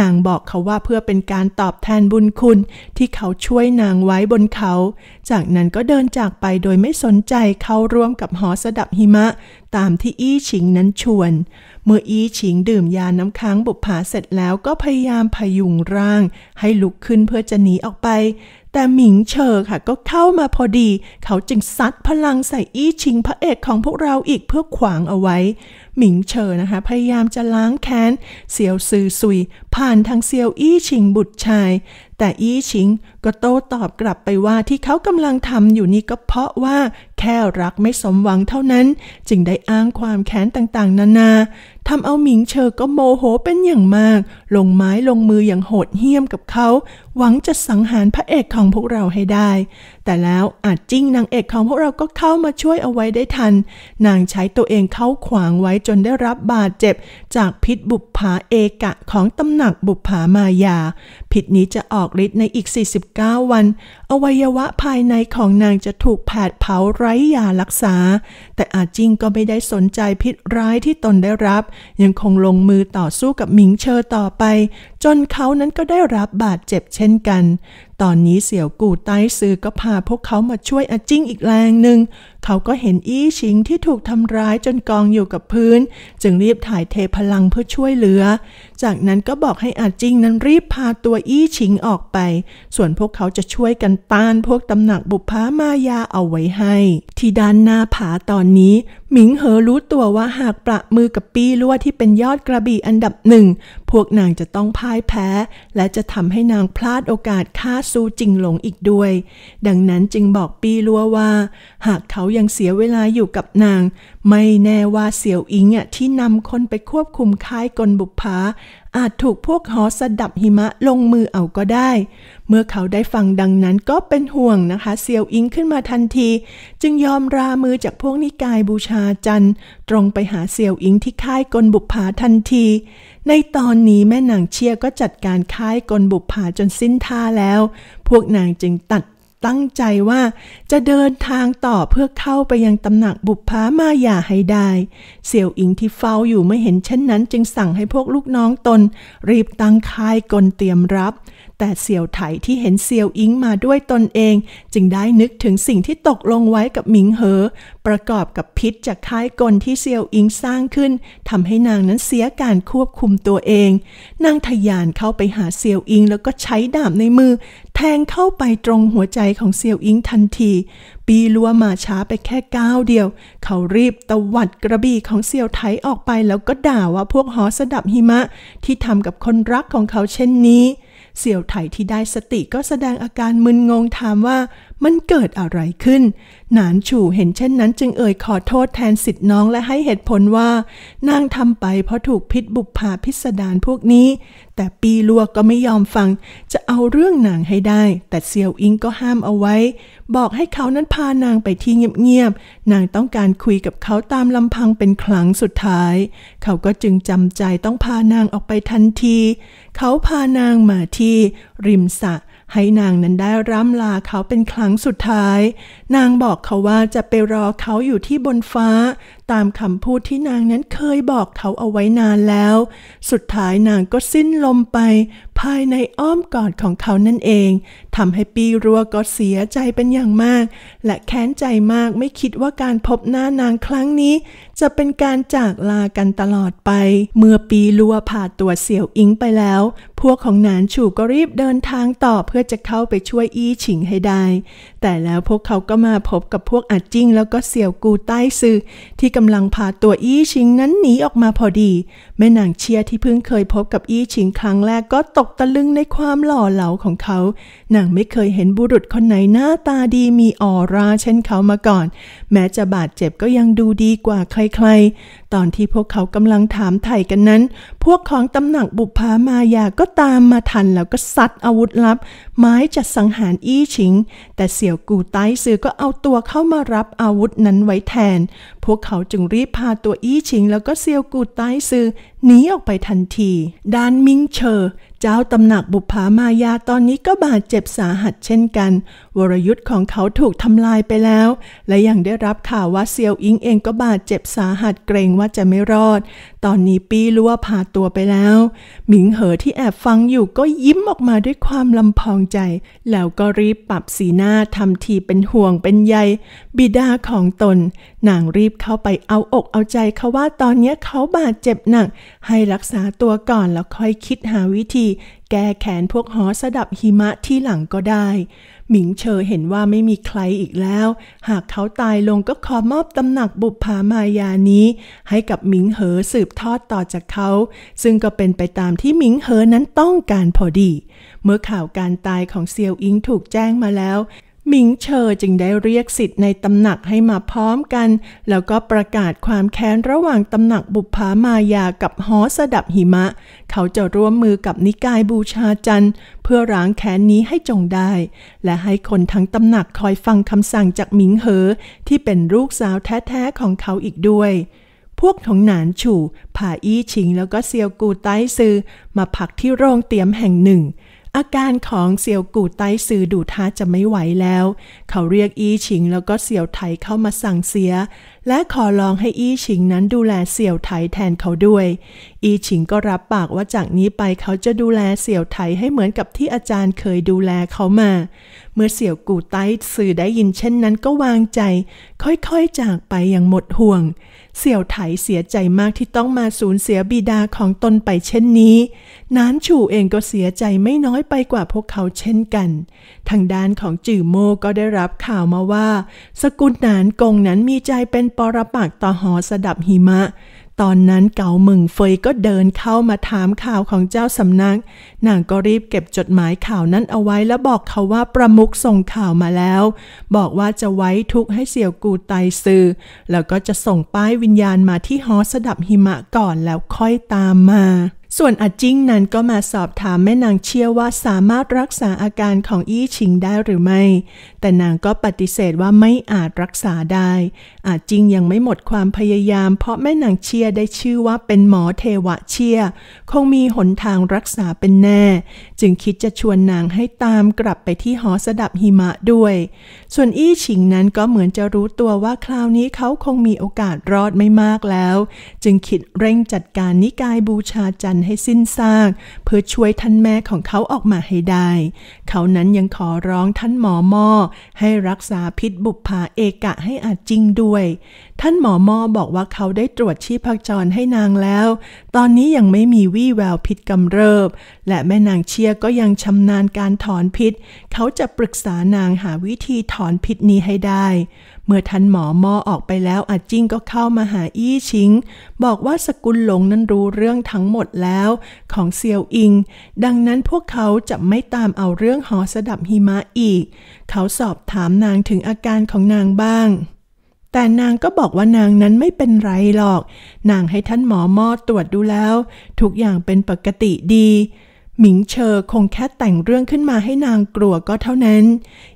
นางบอกเขาว่าเพื่อเป็นการตอบแทนบุญคุณที่เขาช่วยนางไว้บนเขา จากนั้นก็เดินจากไปโดยไม่สนใจเข้าร่วมกับหอสดับหิมะ ตามที่อี้ชิงนั้นชวน เมื่ออี้ชิงดื่มยาน้ำค้างบุปผาเสร็จแล้วก็พยายามพยุงร่าง ให้ลุกขึ้นเพื่อจะหนีออกไปแต่หมิงเชอค่ะก็เข้ามาพอดี เขาจึงซัดพลังใส่อี้ชิงพระเอกของพวกเราอีกเพื่อขวางเอาไว้ หมิงเชอนะคะ พยายามจะล้างแค้น เสียวซือซุย ผ่านทางเซียวอี้ชิงบุตรชาย แต่อี้ชิงก็โต้ตอบกลับไปว่าที่เขากำลังทำอยู่นี้ก็เพราะว่าแค่รักไม่สมหวังเท่านั้นจึงได้อ้างความแค้นต่างๆ นานาทำเอาหมิงเชอก็โมโหเป็นอย่างมาก ลงไม้ลงมืออย่างโหดเหี้ยมกับเขา หวังจะสังหารพระเอกของพวกเราให้ได้ แต่แล้วอาจจิ้งนางเอกของพวกเราก็เข้ามาช่วยเอาไว้ได้ทัน นางใช้ตัวเองเข้าขวางไว้จนได้รับบาดเจ็บจากพิษบุปผาเอกะของตำหนักบุปผามายาพิษนี้จะออกฤทธิ์ในอีก 49 วันอวัยวะภายในของนางจะถูกแผดเผาไร้ยารักษา แต่อาจจิงก็ไม่ได้สนใจพิษร้ายที่ตนได้รับ ยังคงลงมือต่อสู้กับหมิงเชอต่อไปจนเขานั้นก็ได้รับบาดเจ็บเช่นกัน ตอนนี้เสี่ยวกู่ไต้ซือก็พาพวกเขามาช่วยอาจิ้งอีกแรงหนึ่ง เขาก็เห็นอี้ชิงที่ถูกทำร้ายจนกองอยู่กับพื้น จึงรีบถ่ายเทพลังเพื่อช่วยเหลือ จากนั้นก็บอกให้อาจิ้งนั้นรีบพาตัวอี้ชิงออกไป ส่วนพวกเขาจะช่วยกันต้านพวกตำหนักบุพพามายาเอาไว้ให้ที่ด้านหน้าผาตอนนี้หมิงเหอรู้ตัวว่าหากประมือกับปี้ลัดวที่เป็นยอดกระบี่อันดับหนึ่ง พวกนางจะต้องพ่ายแพ้ และจะทำให้นางพลาดโอกาสฆ่าซูจิงหลงอีกด้วย ดังนั้นจึงบอกปี้ลัวว่า หากเขายังเสียเวลาอยู่กับนาง ไม่แน่ว่าเสี่ยวอิงอ่ะที่นำคนไปควบคุมค่ายกลบุพภาอาจถูกพวกหอสดับหิมะลงมือเอาก็ได้ เมื่อเขาได้ฟังดังนั้นก็เป็นห่วงนะคะเซียวอิงขึ้นมาทันที จึงยอมรามือจากพวกนิกายบูชาจันตรงไปหาเซียวอิงที่ค่ายกลบุปผาทันที ในตอนนี้แม่นางเชียก็จัดการค่ายกลบุปผาจนสิ้นท่าแล้ว พวกนางจึงตัดตั้งใจว่าจะเดินทางต่อเพื่อเข้าไปยังตำหนักบุพภามายาให้ได้ เสี่ยวอิงที่เฝ้าอยู่ไม่เห็นเช่นนั้นจึงสั่งให้พวกลูกน้องตน รีบตั้งค่ายกลเตรียมรับแต่เสี่ยวไถที่เห็นเสี่ยวอิงมาด้วยตนเอง จึงได้นึกถึงสิ่งที่ตกลงไว้กับหมิงเหอประกอบกับพิษจากท้ายกลที่เสี่ยวอิงสร้างขึ้นทำให้นางนั้นเสียการควบคุมตัวเองนางทยานเข้าไปหาเสี่ยวอิง แล้วก็ใช้ดาบในมือ แทงเข้าไปตรงหัวใจของเซียวอิงทันที ปีลัวมาช้าไปแค่ก้าวเดียว เขารีบตวัดกระบี่ของเซียวไถออกไปแล้วก็ด่าว่าพวกหอสดับหิมะ ที่ทำกับคนรักของเขาเช่นนี้เสี่ยวไถที่ได้สติก็แสดงอาการมึนงงถามว่ามันเกิดอะไรขึ้น หนานฉู่เห็นเช่นนั้นจึงเอ่ยขอโทษแทนสิทธิ์น้องและให้เหตุผลว่านางทำไปเพราะถูกพิษบุพภาพิสดารพวกนี้ แต่ปีลัวก็ไม่ยอมฟัง จะเอาเรื่องนางให้ได้ แต่เซียวอิงก็ห้ามเอาไว้ บอกให้เขานั้นพานางไปที่เงียบๆ นางต้องการคุยกับเขาตามลำพังเป็นครั้งสุดท้าย เขาก็จึงจำใจต้องพานางออกไปทันที เขาพานางมาที่ ริมสระให้นางนั้นได้ร่ำลาเขาเป็นครั้งสุดท้าย นางบอกเขาว่าจะไปรอเขาอยู่ที่บนฟ้าตามคำพูดที่นางนั้นเคยบอกเขาเอาไว้นานแล้ว สุดท้ายนางก็สิ้นลมไป ภายในอ้อมกอดของเขานั่นเอง ทำให้ปีรัวก็เสียใจเป็นอย่างมาก และแค้นใจมากไม่คิดว่าการพบหน้านางครั้งนี้ จะเป็นการจากลากันตลอดไป เมื่อปีรัวผ่าตัวเสี่ยวอิงไปแล้ว พวกของนานฉูก็รีบเดินทางต่อเพื่อจะเข้าไปช่วยอี้ฉิงให้ได้ แต่แล้วพวกเขาก็มาพบกับพวกอาจิ้งแล้วก็เสี่ยวกูใต้ซือที่กำลังพาตัวอี้ชิงนั้นหนีออกมาพอดี แม่นางเชียที่เพิ่งเคยพบกับอี้ชิงครั้งแรกก็ตกตะลึงในความหล่อเหลาของเขานางไม่เคยเห็นบุรุษคนไหนหน้าตาดีมีออร่าเช่นเขามาก่อน แม้จะบาดเจ็บก็ยังดูดีกว่าใคร ๆตอนที่พวกเขากำลังถามไถ่กันนั้น พวกของตำหนักบุพามายาก็ตามมาทันแล้วก็ซัดอาวุธลับ ไม้จัดสังหารอี้ชิง แต่เสี่ยวกูไต้ซือก็เอาตัวเข้ามารับอาวุธนั้นไว้แทน พวกเขาจึงรีบพาตัวอี้ชิง แล้วก็เสี่ยวกูไต้ซือหนีออกไปทันที ด้านมิงเชอเจ้าตำหนักบุพามายาตอนนี้ก็บาดเจ็บสาหัสเช่นกัน วรยุทธ์ของเขาถูกทำลายไปแล้ว และยังได้รับข่าวว่าเซียวอิงเองก็บาดเจ็บสาหัสเกรงว่าจะไม่รอด ตอนนี้ปีลัวพาตัวไปแล้วหมิงเหอที่แอบฟังอยู่ก็ยิ้มออกมาด้วยความลำพองใจ แล้วก็รีบปรับสีหน้าทำทีเป็นห่วงเป็นใย บิดาของตน นางรีบเข้าไปเอาอกเอาใจเขาว่าตอนนี้เขาบาดเจ็บหนัก ให้รักษาตัวก่อนแล้วค่อยคิดหาวิธีแก้แขนพวกหอสดับหิมะที่หลังก็ได้ หมิงเชอเห็นว่าไม่มีใครอีกแล้ว หากเขาตายลงก็ขอมอบตำหนักบุพภามายานี้ ให้กับหมิงเหอสืบทอดต่อจากเขา ซึ่งก็เป็นไปตามที่หมิงเหอนั้นต้องการพอดี เมื่อข่าวการตายของเซียวอิงถูกแจ้งมาแล้วหมิงเชอจึงได้เรียกสิทธิ์ในตำหนักให้มาพร้อมกัน แล้วก็ประกาศความแค้นระหว่างตำหนักบุพามายากับฮอสดับหิมะ เขาจะร่วมมือกับนิกายบูชาจันเพื่อร้างแค้นนี้ให้จงได้ และให้คนทั้งตำหนักคอยฟังคำสั่งจากหมิงเหอที่เป็นลูกสาวแท้ๆของเขาอีกด้วย พวกของหนานฉู่ผาอี้ชิงแล้วก็เซียวกูไต้ซือมาพักที่โรงเตียมแห่งหนึ่งอาการของเสี่ยวกู่ไต้ซือดูท่าจะไม่ไหวแล้ว เขาเรียกอีชิงแล้วก็เสี่ยวไทเข้ามาสั่งเสียและขอร้องให้อี้ชิงนั้นดูแลเสี่ยวไถแทนเขาด้วย อี้ชิงก็รับปากว่าจากนี้ไปเขาจะดูแลเสี่ยวไถให้เหมือนกับที่อาจารย์เคยดูแลเขามา เมื่อเสี่ยวกู่ไต้สื่อได้ยินเช่นนั้นก็วางใจ ค่อย ๆจากไปอย่างหมดห่วง เสี่ยวไถเสียใจมากที่ต้องมาสูญเสียบิดาของตนไปเช่นนี้ นานฉู่เองก็เสียใจไม่น้อยไปกว่าพวกเขาเช่นกัน ทางด้านของจื่อโมก็ได้รับข่าวมาว่า สกุลนานกงนั้นมีใจเป็นปรปักต่อหอสดับหิมะ ตอนนั้นเก๋าหมึงเฟยก็เดินเข้ามาถามข่าวของเจ้าสำนัก นางก็รีบเก็บจดหมายข่าวนั้นเอาไว้แล้วบอกเขาว่าประมุขส่งข่าวมาแล้ว บอกว่าจะไว้ทุกข์ให้เสี่ยวกูไตซือแล้วก็จะส่งป้ายวิญญาณมาที่หอสดับหิมะก่อนแล้วค่อยตามมาส่วนอาจิ้งนั้นก็มาสอบถามแม่นางเชี่ยวว่าสามารถรักษาอาการของอี้ชิงได้หรือไม่ แต่นางก็ปฏิเสธว่าไม่อาจรักษาได้ อาจิ้งยังไม่หมดความพยายาม เพราะแม่นางเชี่ยได้ชื่อว่าเป็นหมอเทวะเชี่ยคงมีหนทางรักษาเป็นแน่ จึงคิดจะชวนนางให้ตามกลับไปที่หอสดับหิมะด้วย ส่วนอี้ชิงนั้นก็เหมือนจะรู้ตัวว่าคราวนี้เขาคงมีโอกาสรอดไม่มากแล้ว จึงคิดเร่งจัดการนิกายบูชาจันให้สิ้นซากเพื่อช่วยท่านแม่ของเขาออกมาให้ได้ เขานั้นยังขอร้องท่านหมอมอให้รักษาพิษบุพภาเอกะให้อาจจริงด้วย ท่านหมอมอบอกว่าเขาได้ตรวจชีพจรให้นางแล้ว ตอนนี้ยังไม่มีวี่แววพิษกำเริบ และแม่นางเชียก็ยังชำนาญการถอนพิษ เขาจะปรึกษานางหาวิธีถอนพิษนี้ให้ได้ เมื่อท่านหมอมอออกไปแล้วอาจจิ้งก็เข้ามาหาอี้ชิงบอกว่าสกุลหลงนั้นรู้เรื่องทั้งหมดแล้วแล้วของเซียวอิง ดังนั้นพวกเขาจะไม่ตามเอาเรื่องหอสดับหิมะอีก เขาสอบถามนางถึงอาการของนางบ้าง แต่นางก็บอกว่านางนั้นไม่เป็นไรหรอก นางให้ท่านหมอมอตรวจดูแล้ว ทุกอย่างเป็นปกติดีหมิงเชอคงแค่แต่งเรื่องขึ้นมาให้นางกลัวก็เท่านั้น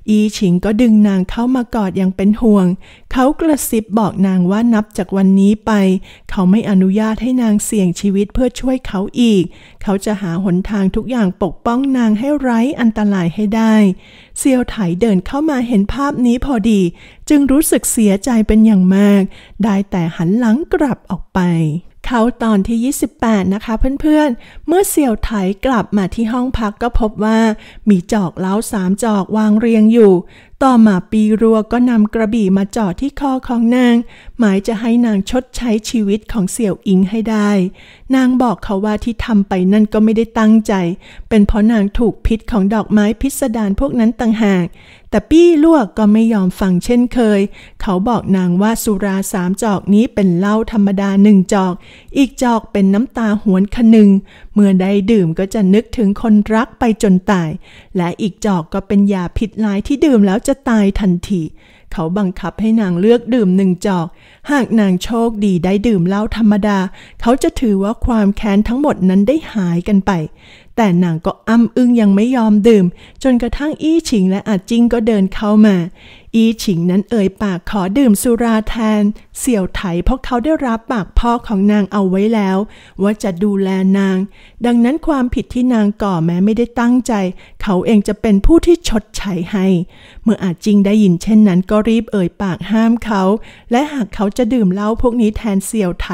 อีฉิงก็ดึงนางเข้ามากอดอย่างเป็นห่วง เขากระซิบบอกนางว่านับจากวันนี้ไป เขาไม่อนุญาตให้นางเสี่ยงชีวิตเพื่อช่วยเขาอีก เขาจะหาหนทางทุกอย่างปกป้องนางให้ไร้อันตรายให้ได้ เซียวไถเดินเข้ามาเห็นภาพนี้พอดี จึงรู้สึกเสียใจเป็นอย่างมาก ได้แต่หันหลังกลับออกไปเขาตอนที่ 28 นะคะเพื่อนๆ เมื่อเสี่ยวไถกลับมาที่ห้องพักก็พบว่ามีจอกเล้าสามจอกวางเรียงอยู่ ต่อมาปีรัวก็นำกระบี่มาจาะที่คอของนาง หมายจะให้นางชดใช้ชีวิตของเสี่ยวอิงให้ได้ นางบอกเขาว่าที่ทำไปนั่นก็ไม่ได้ตั้งใจ เป็นเพราะนางถูกพิษของดอกไม้พิสดารพวกนั้นต่างหากแต่ปี้ลวกก็ไม่ยอมฟังเช่นเคย เขาบอกนางว่าสุราสามจอกนี้เป็นเหล้าธรรมดาหนึ่งจอก อีกจอกเป็นน้ำตาหวนคนึง เมื่อได้ดื่มก็จะนึกถึงคนรักไปจนตาย และอีกจอกก็เป็นยาพิษลายที่ดื่มแล้วจะตายทันทีเขาบังคับให้นางเลือกดื่มหนึ่งจอก หากนางโชคดีได้ดื่มเหล้าธรรมดา เขาจะถือว่าความแค้นทั้งหมดนั้นได้หายกันไป แต่นางก็อ้ำอึ้งยังไม่ยอมดื่ม จนกระทั่งอี้ชิงและอาจิงก็เดินเข้ามาอีฉิงนั้นเอ่ยปากขอดื่มสุราแทนเสี่ยวไถเพราะเขาได้รับปากพ่อของนางเอาไว้แล้วว่าจะดูแลนาง ดังนั้นความผิดที่นางก่อแม้ไม่ได้ตั้งใจ เขาเองจะเป็นผู้ที่ชดใช้ให้ เมื่ออาจริงได้ยินเช่นนั้นก็รีบเอ่ยปากห้ามเขา และหากเขาจะดื่มเหล้าพวกนี้แทนเสี่ยวไถ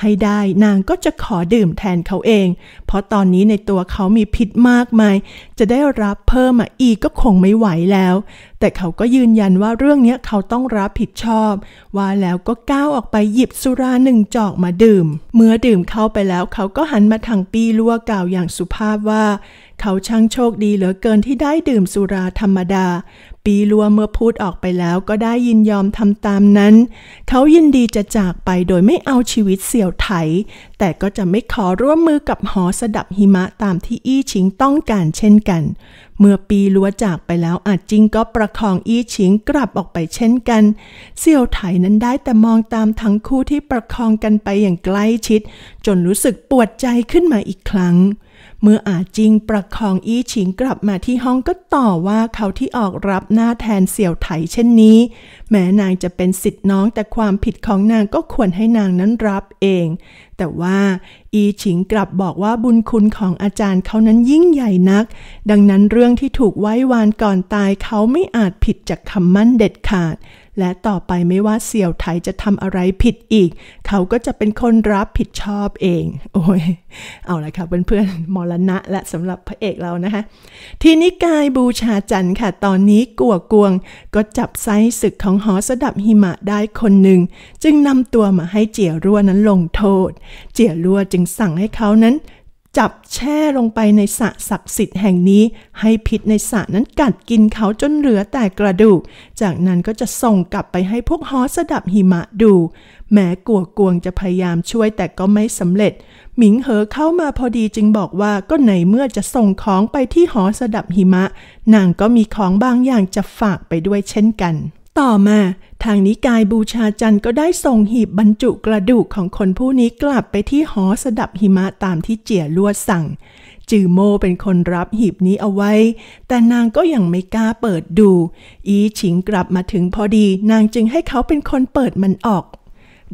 ให้ได้ นางก็จะขอดื่มแทนเขาเองราะตอนนี้ในตัวเขามีพิษมากมาย จะได้รับเพิ่มออีกก็คงไม่ไหวแล้ว แต่เขาก็ยืนยันว่าเรื่องนี้เขาต้องรับผิดชอบ ว่าแล้วก็ก้าวออกไปหยิบสุราหนึ่งจอกมาดื่ม เมื่อดื่มเข้าไปแล้วเขาก็หันมาทางปีลัวกล่าวอย่างสุภาพว่า เขาช่างโชคดีเหลือเกินที่ได้ดื่มสุราธรรมดาปีลัวเมื่อพูดออกไปแล้วก็ได้ยินยอมทำตามนั้น เขายินดีจะจากไปโดยไม่เอาชีวิตเสี่ยวไถ แต่ก็จะไม่ขอร่วมมือกับหอสดับหิมะตามที่อี้ชิงต้องการเช่นกัน เมื่อปีลัวจากไปแล้วอาจจริงก็ประคองอี้ชิงกลับออกไปเช่นกันเสี่ยวไถนั้นได้แต่มองตามทั้งคู่ที่ประคองกันไปอย่างใกล้ชิด จนรู้สึกปวดใจขึ้นมาอีกครั้งเมื่ออาจิงประคองอี้ฉิงกลับมาที่ห้องก็ต่อว่าเขาที่ออกรับหน้าแทนเสี่ยวไถเช่นนี้แม้นางจะเป็นสิทธิ์น้องแต่ความผิดของนางก็ควรให้นางนั้นรับเอง แต่ว่าอีฉิงกลับบอกว่าบุญคุณของอาจารย์เขานั้นยิ่งใหญ่นัก ดังนั้นเรื่องที่ถูกไว้วานก่อนตายเขาไม่อาจผิดจากคำมั่นเด็ดขาดและต่อไปไม่ว่าเสี่ยวไทยจะทำอะไรผิดอีก เขาก็จะเป็นคนรับผิดชอบเอง โอ้ย เอาละค่ะเพื่อนๆมรณะและสำหรับพระเอกเรานะคะทีนี้กายบูชาจันค่ะ ตอนนี้กัวกวงก็จับไซศึกของหอสดับหิมะได้คนหนึ่ง จึงนำตัวมาให้เจียรั่วนั้นลงโทษ เจียรั่วจึงสั่งให้เขานั้นจับแช่ลงไปในสระศักดิ์สิทธิ์แห่งนี้ ให้พิษในสระนั้นกัดกินเขาจนเหลือแต่กระดูก จากนั้นก็จะส่งกลับไปให้พวกฮอสดับหิมะดู แม้กัวกวงจะพยายามช่วยแต่ก็ไม่สำเร็จ หมิงเหอเข้ามาพอดีจึงบอกว่าก็ในเมื่อจะส่งของไปที่หอสดับหิมะนางก็มีของบางอย่างจะฝากไปด้วยเช่นกันต่อมา ทางนิกายบูชาจันก็ได้ส่งหีบบรรจุกระดูกของคนผู้นี้กลับไปที่หอสดับหิมะตามที่เจียลวดสั่ง จือโมเป็นคนรับหีบนี้เอาไว้ แต่นางก็ยังไม่กล้าเปิดดู อีฉิงกลับมาถึงพอดีนางจึงให้เขาเป็นคนเปิดมันออก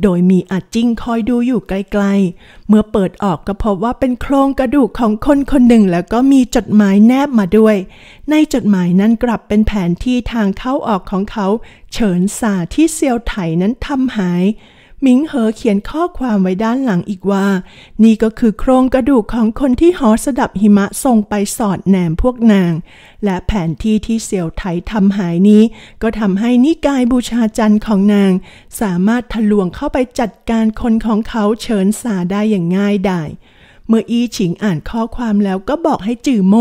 โดยมีอาจิ้งคอยดูอยู่ไกลๆเมื่อเปิดออกก็พบว่าเป็นโครงกระดูกของคนคนหนึ่งแล้วก็มีจดหมายแนบมาด้วย ในจดหมายนั้นกลับเป็นแผนที่ทางเข้าออกของเขา เฉินสาที่เซียวไถนั้นทำหายหมิงเหอเขียนข้อความไว้ด้านหลังอีกว่า นี่ก็คือโครงกระดูกของคนที่หอสดับหิมะส่งไปสอดแหนมพวกนาง และแผนที่ที่เสี่ยวไถทำหายนี้ก็ทำให้นิกายบูชาจันทร์ของนางสามารถทะลวงเข้าไปจัดการคนของเขาเฉินสาได้อย่างง่ายดายเมื่ออีฉิงอ่านข้อความแล้วก็บอกให้จื่อโม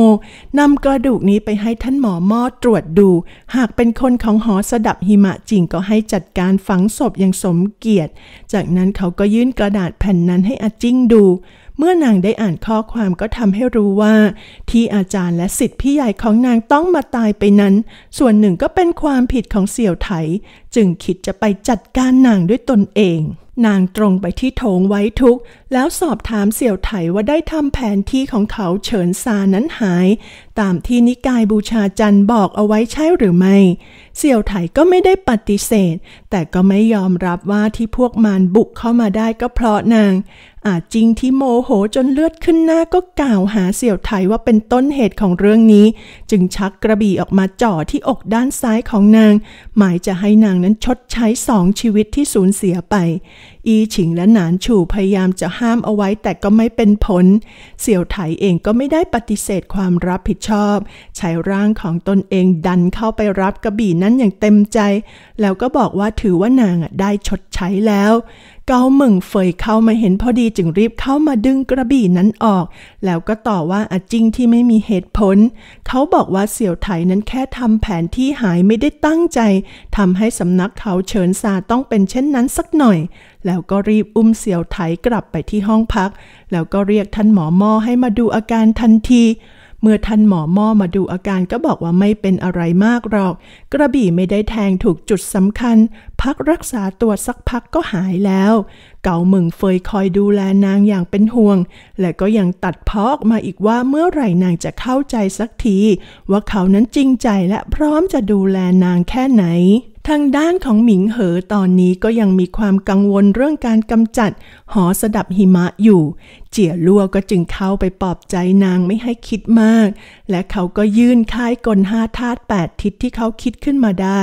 นำกระดูกนี้ไปให้ท่านหมอมอตรวจดู หากเป็นคนของหอสดับหิมะจริงก็ให้จัดการฝังศพอย่างสมเกียรติ จากนั้นเขาก็ยื่นกระดาษแผ่นนั้นให้อาจิ้งดู เมื่อนางได้อ่านข้อความก็ทำให้รู้ว่า ที่อาจารย์และสิทธิพี่ใหญ่ของนางต้องมาตายไปนั้น ส่วนหนึ่งก็เป็นความผิดของเสี่ยวไถ จึงคิดจะไปจัดการนางด้วยตนเองนางตรงไปที่โถงไว้ทุก แล้วสอบถามเสี่ยวไถว่าได้ทำแผนที่ของเขาเฉินซานั้นหาย ตามที่นิกายบูชาจันบอกเอาไว้ใช่หรือไม่ เสี่ยวไถก็ไม่ได้ปฏิเสธ แต่ก็ไม่ยอมรับว่าที่พวกมารบุกเข้ามาได้ก็เพราะนางอาจจริงที่โมโหจนเลือดขึ้นหน้าก็กล่าวหาเสี่ยวไยว่าเป็นต้นเหตุของเรื่องนี้ จึงชักกระบี่ออกมาจ่อที่อกด้านซ้ายของนาง หมายจะให้นางนั้นชดใช้สองชีวิตที่สูญเสียไป อีฉิงและหนานฉู่พยายามจะห้ามเอาไว้แต่ก็ไม่เป็นผล เสี่ยวไถเองก็ไม่ได้ปฏิเสธความรับผิดชอบ ใช้ร่างของตนเองดันเข้าไปรับกระบี่นั้นอย่างเต็มใจ แล้วก็บอกว่าถือว่านางได้ชดใช้แล้วเกาหมึงเฟยเข้ามาเห็นพอดีจึงรีบเข้ามาดึงกระบี่นั้นออก แล้วก็ต่อว่าอาจิงที่ไม่มีเหตุผล เขาบอกว่าเสี่ยวไถนั้นแค่ทำแผนที่หายไม่ได้ตั้งใจทำให้สำนักเขาเฉินซาต้องเป็นเช่นนั้นสักหน่อย แล้วก็รีบอุ้มเสี่ยวไถกลับไปที่ห้องพัก แล้วก็เรียกท่านหมอมอให้มาดูอาการทันทีเมื่อท่านหมอหม้อมาดูอาการก็บอกว่าไม่เป็นอะไรมากหรอก กระบี่ไม่ได้แทงถูกจุดสำคัญพักรักษาตัวสักพักก็หายแล้ว เก่าหมึงเฟยคอยดูแลนางอย่างเป็นห่วง และก็ยังตัดพออกมาอีกว่าเมื่อไหร่นางจะเข้าใจสักที ว่าเขานั้นจริงใจและพร้อมจะดูแลนางแค่ไหน ทางด้านของหมิงเหอตอนนี้ก็ยังมีความกังวลเรื่องการกำจัด หอสดับหิมะอยู่เจี๋ยลั่วก็จึงเข้าไปปลอบใจนางไม่ให้คิดมาก และเขาก็ยื่นค่ายกลห้าธาตุแปดทิศที่เขาคิดขึ้นมาได้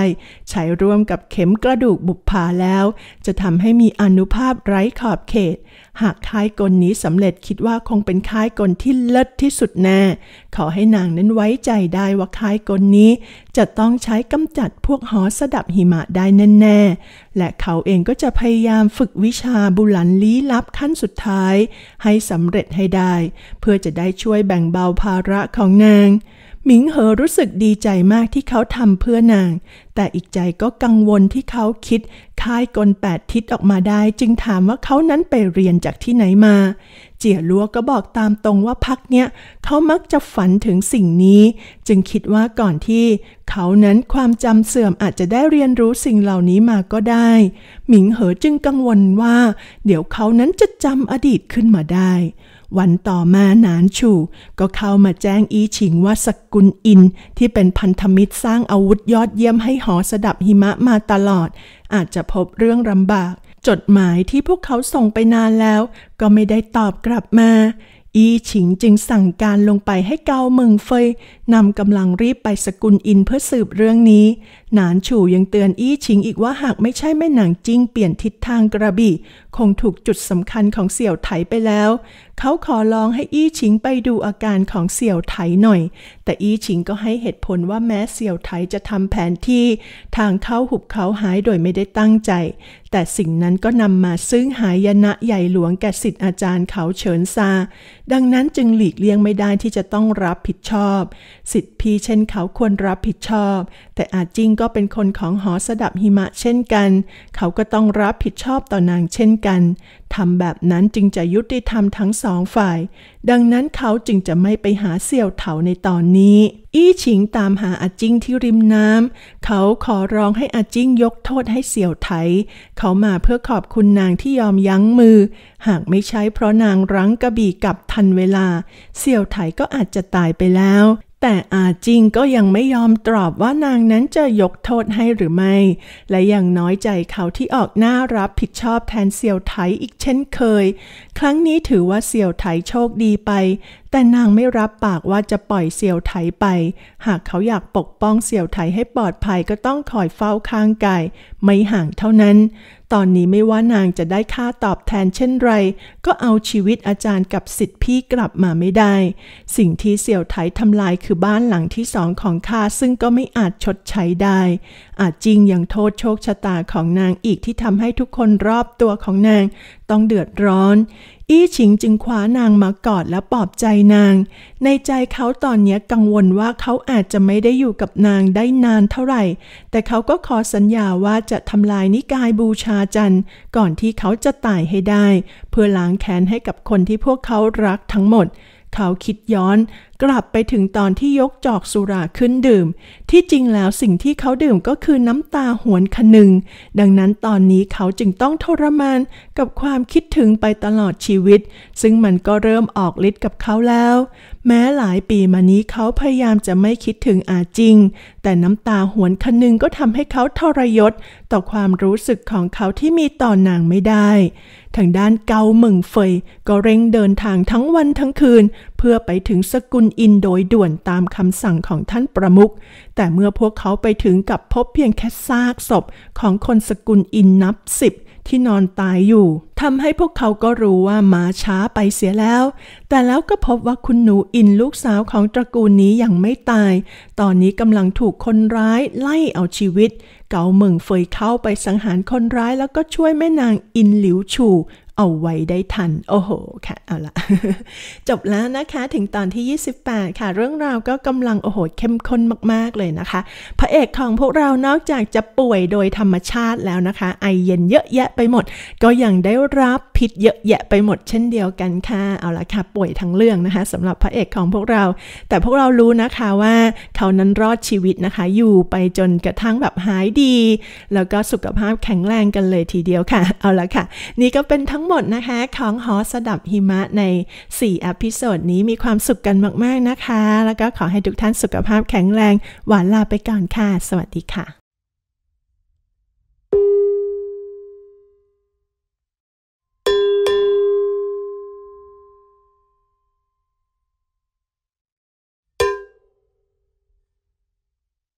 ใช้ร่วมกับเข็มกระดูกบุพพาแล้ว จะทำให้มีอนุภาพไร้ขอบเขต หากค่ายกลนี้สำเร็จคิดว่าคงเป็นค่ายกลที่เลิศที่สุดแน่ ขอให้นางนั้นไว้ใจได้ว่าค่ายกลนี้ จะต้องใช้กำจัดพวกหอสดับหิมะได้แน่ๆและเขาเองก็จะพยายามฝึกวิชาบุหลันลี้ลับขั้นสุดท้ายให้สำเร็จให้ได้ เพื่อจะได้ช่วยแบ่งเบาภาระของนางหมิงเหอรู้สึกดีใจมากที่เขาทำเพื่อนาง แต่อีกใจก็กังวลที่เขาคิด ค่ายกลแปดทิศออกมาได้ จึงถามว่าเขานั้นไปเรียนจากที่ไหนมาเจี๋ยลัวก็บอกตามตรงว่าพักเนี้ยเขามักจะฝันถึงสิ่งนี้ จึงคิดว่าก่อนที่เขานั้นความจำเสื่อมอาจจะได้เรียนรู้สิ่งเหล่านี้มาก็ได้ หมิงเหอจึงกังวลว่า เดี๋ยวเขานั้นจะจำอดีตขึ้นมาได้ วันต่อมาหนานชูก็เข้ามาแจ้งอีฉิงว่าสกุลอิน ที่เป็นพันธมิตรสร้างอาวุธยอดเยี่ยมให้หอสดับหิมะมาตลอด อาจจะพบเรื่องลำบากจดหมายที่พวกเขาส่งไปนานแล้วก็ไม่ได้ตอบกลับมา อีฉิงจึงสั่งการลงไปให้เกาเมิงเฟยนำกำลังรีบไปสกุลอินเพื่อสืบเรื่องนี้หนานฉูยังเตือนอี้ชิงอีกว่าหากไม่ใช่แม่หนังจิงเปลี่ยนทิศทางกระบี่คงถูกจุดสำคัญของเสี่ยวไถไปแล้ว เขาขอร้องให้อี้ชิงไปดูอาการของเสี่ยวไถหน่อย แต่อี้ชิงก็ให้เหตุผลว่าแม้เสี่ยวไถจะทำแผนที่ทางเข้าหุบเขาหายโดยไม่ได้ตั้งใจ แต่สิ่งนั้นก็นำมาซึ่งหายนะใหญ่หลวงแก่สิทธิอาจารย์เขาเฉินซา ดังนั้นจึงหลีกเลี่ยงไม่ได้ที่จะต้องรับผิดชอบสิทธิพี่เช่นเขาควรรับผิดชอบ แต่อาจิงก็ก็เป็นคนของหอสดับหิมะเช่นกัน เขาก็ต้องรับผิดชอบต่อนางเช่นกันทำแบบนั้นจึงจะยุติธรรมทั้งสองฝ่าย ดังนั้นเขาจึงจะไม่ไปหาเสี่ยวเถาในตอนนี้ อี้ฉิงตามหาอาจิ้งที่ริมน้ำเขาขอร้องให้อาจิ้งยกโทษให้เสี่ยวไถ เขามาเพื่อขอบคุณนางที่ยอมยั้งมือ หากไม่ใช่เพราะนางรั้งกระบี่กับทันเวลา เสี่ยวไถก็อาจจะตายไปแล้วแต่อาจิงก็ยังไม่ยอมตอบว่านางนั้นจะยกโทษให้หรือไม่ และยังน้อยใจเขาที่ออกหน้ารับผิดชอบแทนเซียวไถอีกเช่นเคย ครั้งนี้ถือว่าเซียวไถโชคดีไป แต่นางไม่รับปากว่าจะปล่อยเซียวไถไป หากเขาอยากปกป้องเซียวไถให้ปลอดภัยก็ต้องคอยเฝ้าข้างกายไม่ห่างเท่านั้นตอนนี้ไม่ว่านางจะได้ค่าตอบแทนเช่นไร ก็เอาชีวิตอาจารย์กับสิทธิพี่กลับมาไม่ได้ สิ่งที่เสี่ยวไถทำลายคือบ้านหลังที่สองของข้าซึ่งก็ไม่อาจชดใช้ได้ อาจจริงยังโทษโชคชะตาของนางอีกที่ทำให้ทุกคนรอบตัวของนางต้องเดือดร้อน อี้ชิงจึงคว้านางมากอดและปลอบใจนาง ในใจเขาตอนนี้กังวลว่าเขาอาจจะไม่ได้อยู่กับนางได้นานเท่าไหร่ แต่เขาก็ขอสัญญาว่าจะทำลายนิกายบูชาจันทร์ ก่อนที่เขาจะตายให้ได้ เพื่อล้างแค้นให้กับคนที่พวกเขารักทั้งหมด เขาคิดย้อนกลับไปถึงตอนที่ยกจอกสุราขึ้นดื่ม ที่จริงแล้วสิ่งที่เขาดื่มก็คือน้ำตาหวนคนึง ดังนั้นตอนนี้เขาจึงต้องทรมานกับความคิดถึงไปตลอดชีวิต ซึ่งมันก็เริ่มออกฤทธิ์กับเขาแล้ว แม้หลายปีมานี้เขาพยายามจะไม่คิดถึงอาจริง แต่น้ำตาหวนคนึงก็ทำให้เขาทรยศต่อความรู้สึกของเขาที่มีต่อนางไม่ได้ทางด้านเกาหมึงเฟยก็เร่งเดินทางทั้งวันทั้งคืนเพื่อไปถึงสกุลอินโดยด่วนตามคำสั่งของท่านประมุข แต่เมื่อพวกเขาไปถึงกับพบเพียงแค่ซากศพของคนสกุลอินนับสิบที่นอนตายอยู่ ทำให้พวกเขาก็รู้ว่ามาช้าไปเสียแล้ว แต่แล้วก็พบว่าคุณหนูอินลูกสาวของตระกูลนี้ยังไม่ตาย ตอนนี้กำลังถูกคนร้ายไล่เอาชีวิต เกาเหมิงเฟยเข้าไปสังหารคนร้ายแล้วก็ช่วยแม่นางอินหลิวชูเอาไว้ได้ทันโอ้โหค่ะเอาละจบแล้วนะคะถึงตอนที่ 28 ค่ะ เรื่องราวก็กำลังโอ้โหเข้มข้นมากๆเลยนะคะ พระเอกของพวกเรานอกจากจะป่วยโดยธรรมชาติแล้วนะคะ ไอเย็นเยอะแยะไปหมด ก็ยังได้รับพิษเยอะแยะไปหมดเช่นเดียวกันค่ะเอาละค่ะ ป่วยทั้งเรื่องนะคะสำหรับพระเอกของพวกเรา แต่พวกเรารู้นะคะว่าเขานั้นรอดชีวิตนะคะอยู่ไปจนกระทั่งแบบหายดี แล้วก็สุขภาพแข็งแรงกันเลยทีเดียวค่ะเอาละค่ะนี่ก็เป็นทั้งหมดนะคะของหอสดับหิมะใน 4อพิโซดนี้มีความสุขกันมาก ๆ นะคะ แล้วก็ขอให้ทุกท่านสุขภาพแข็งแรง หวานลาไปก่อนค่ะ สวัสดีค่ะ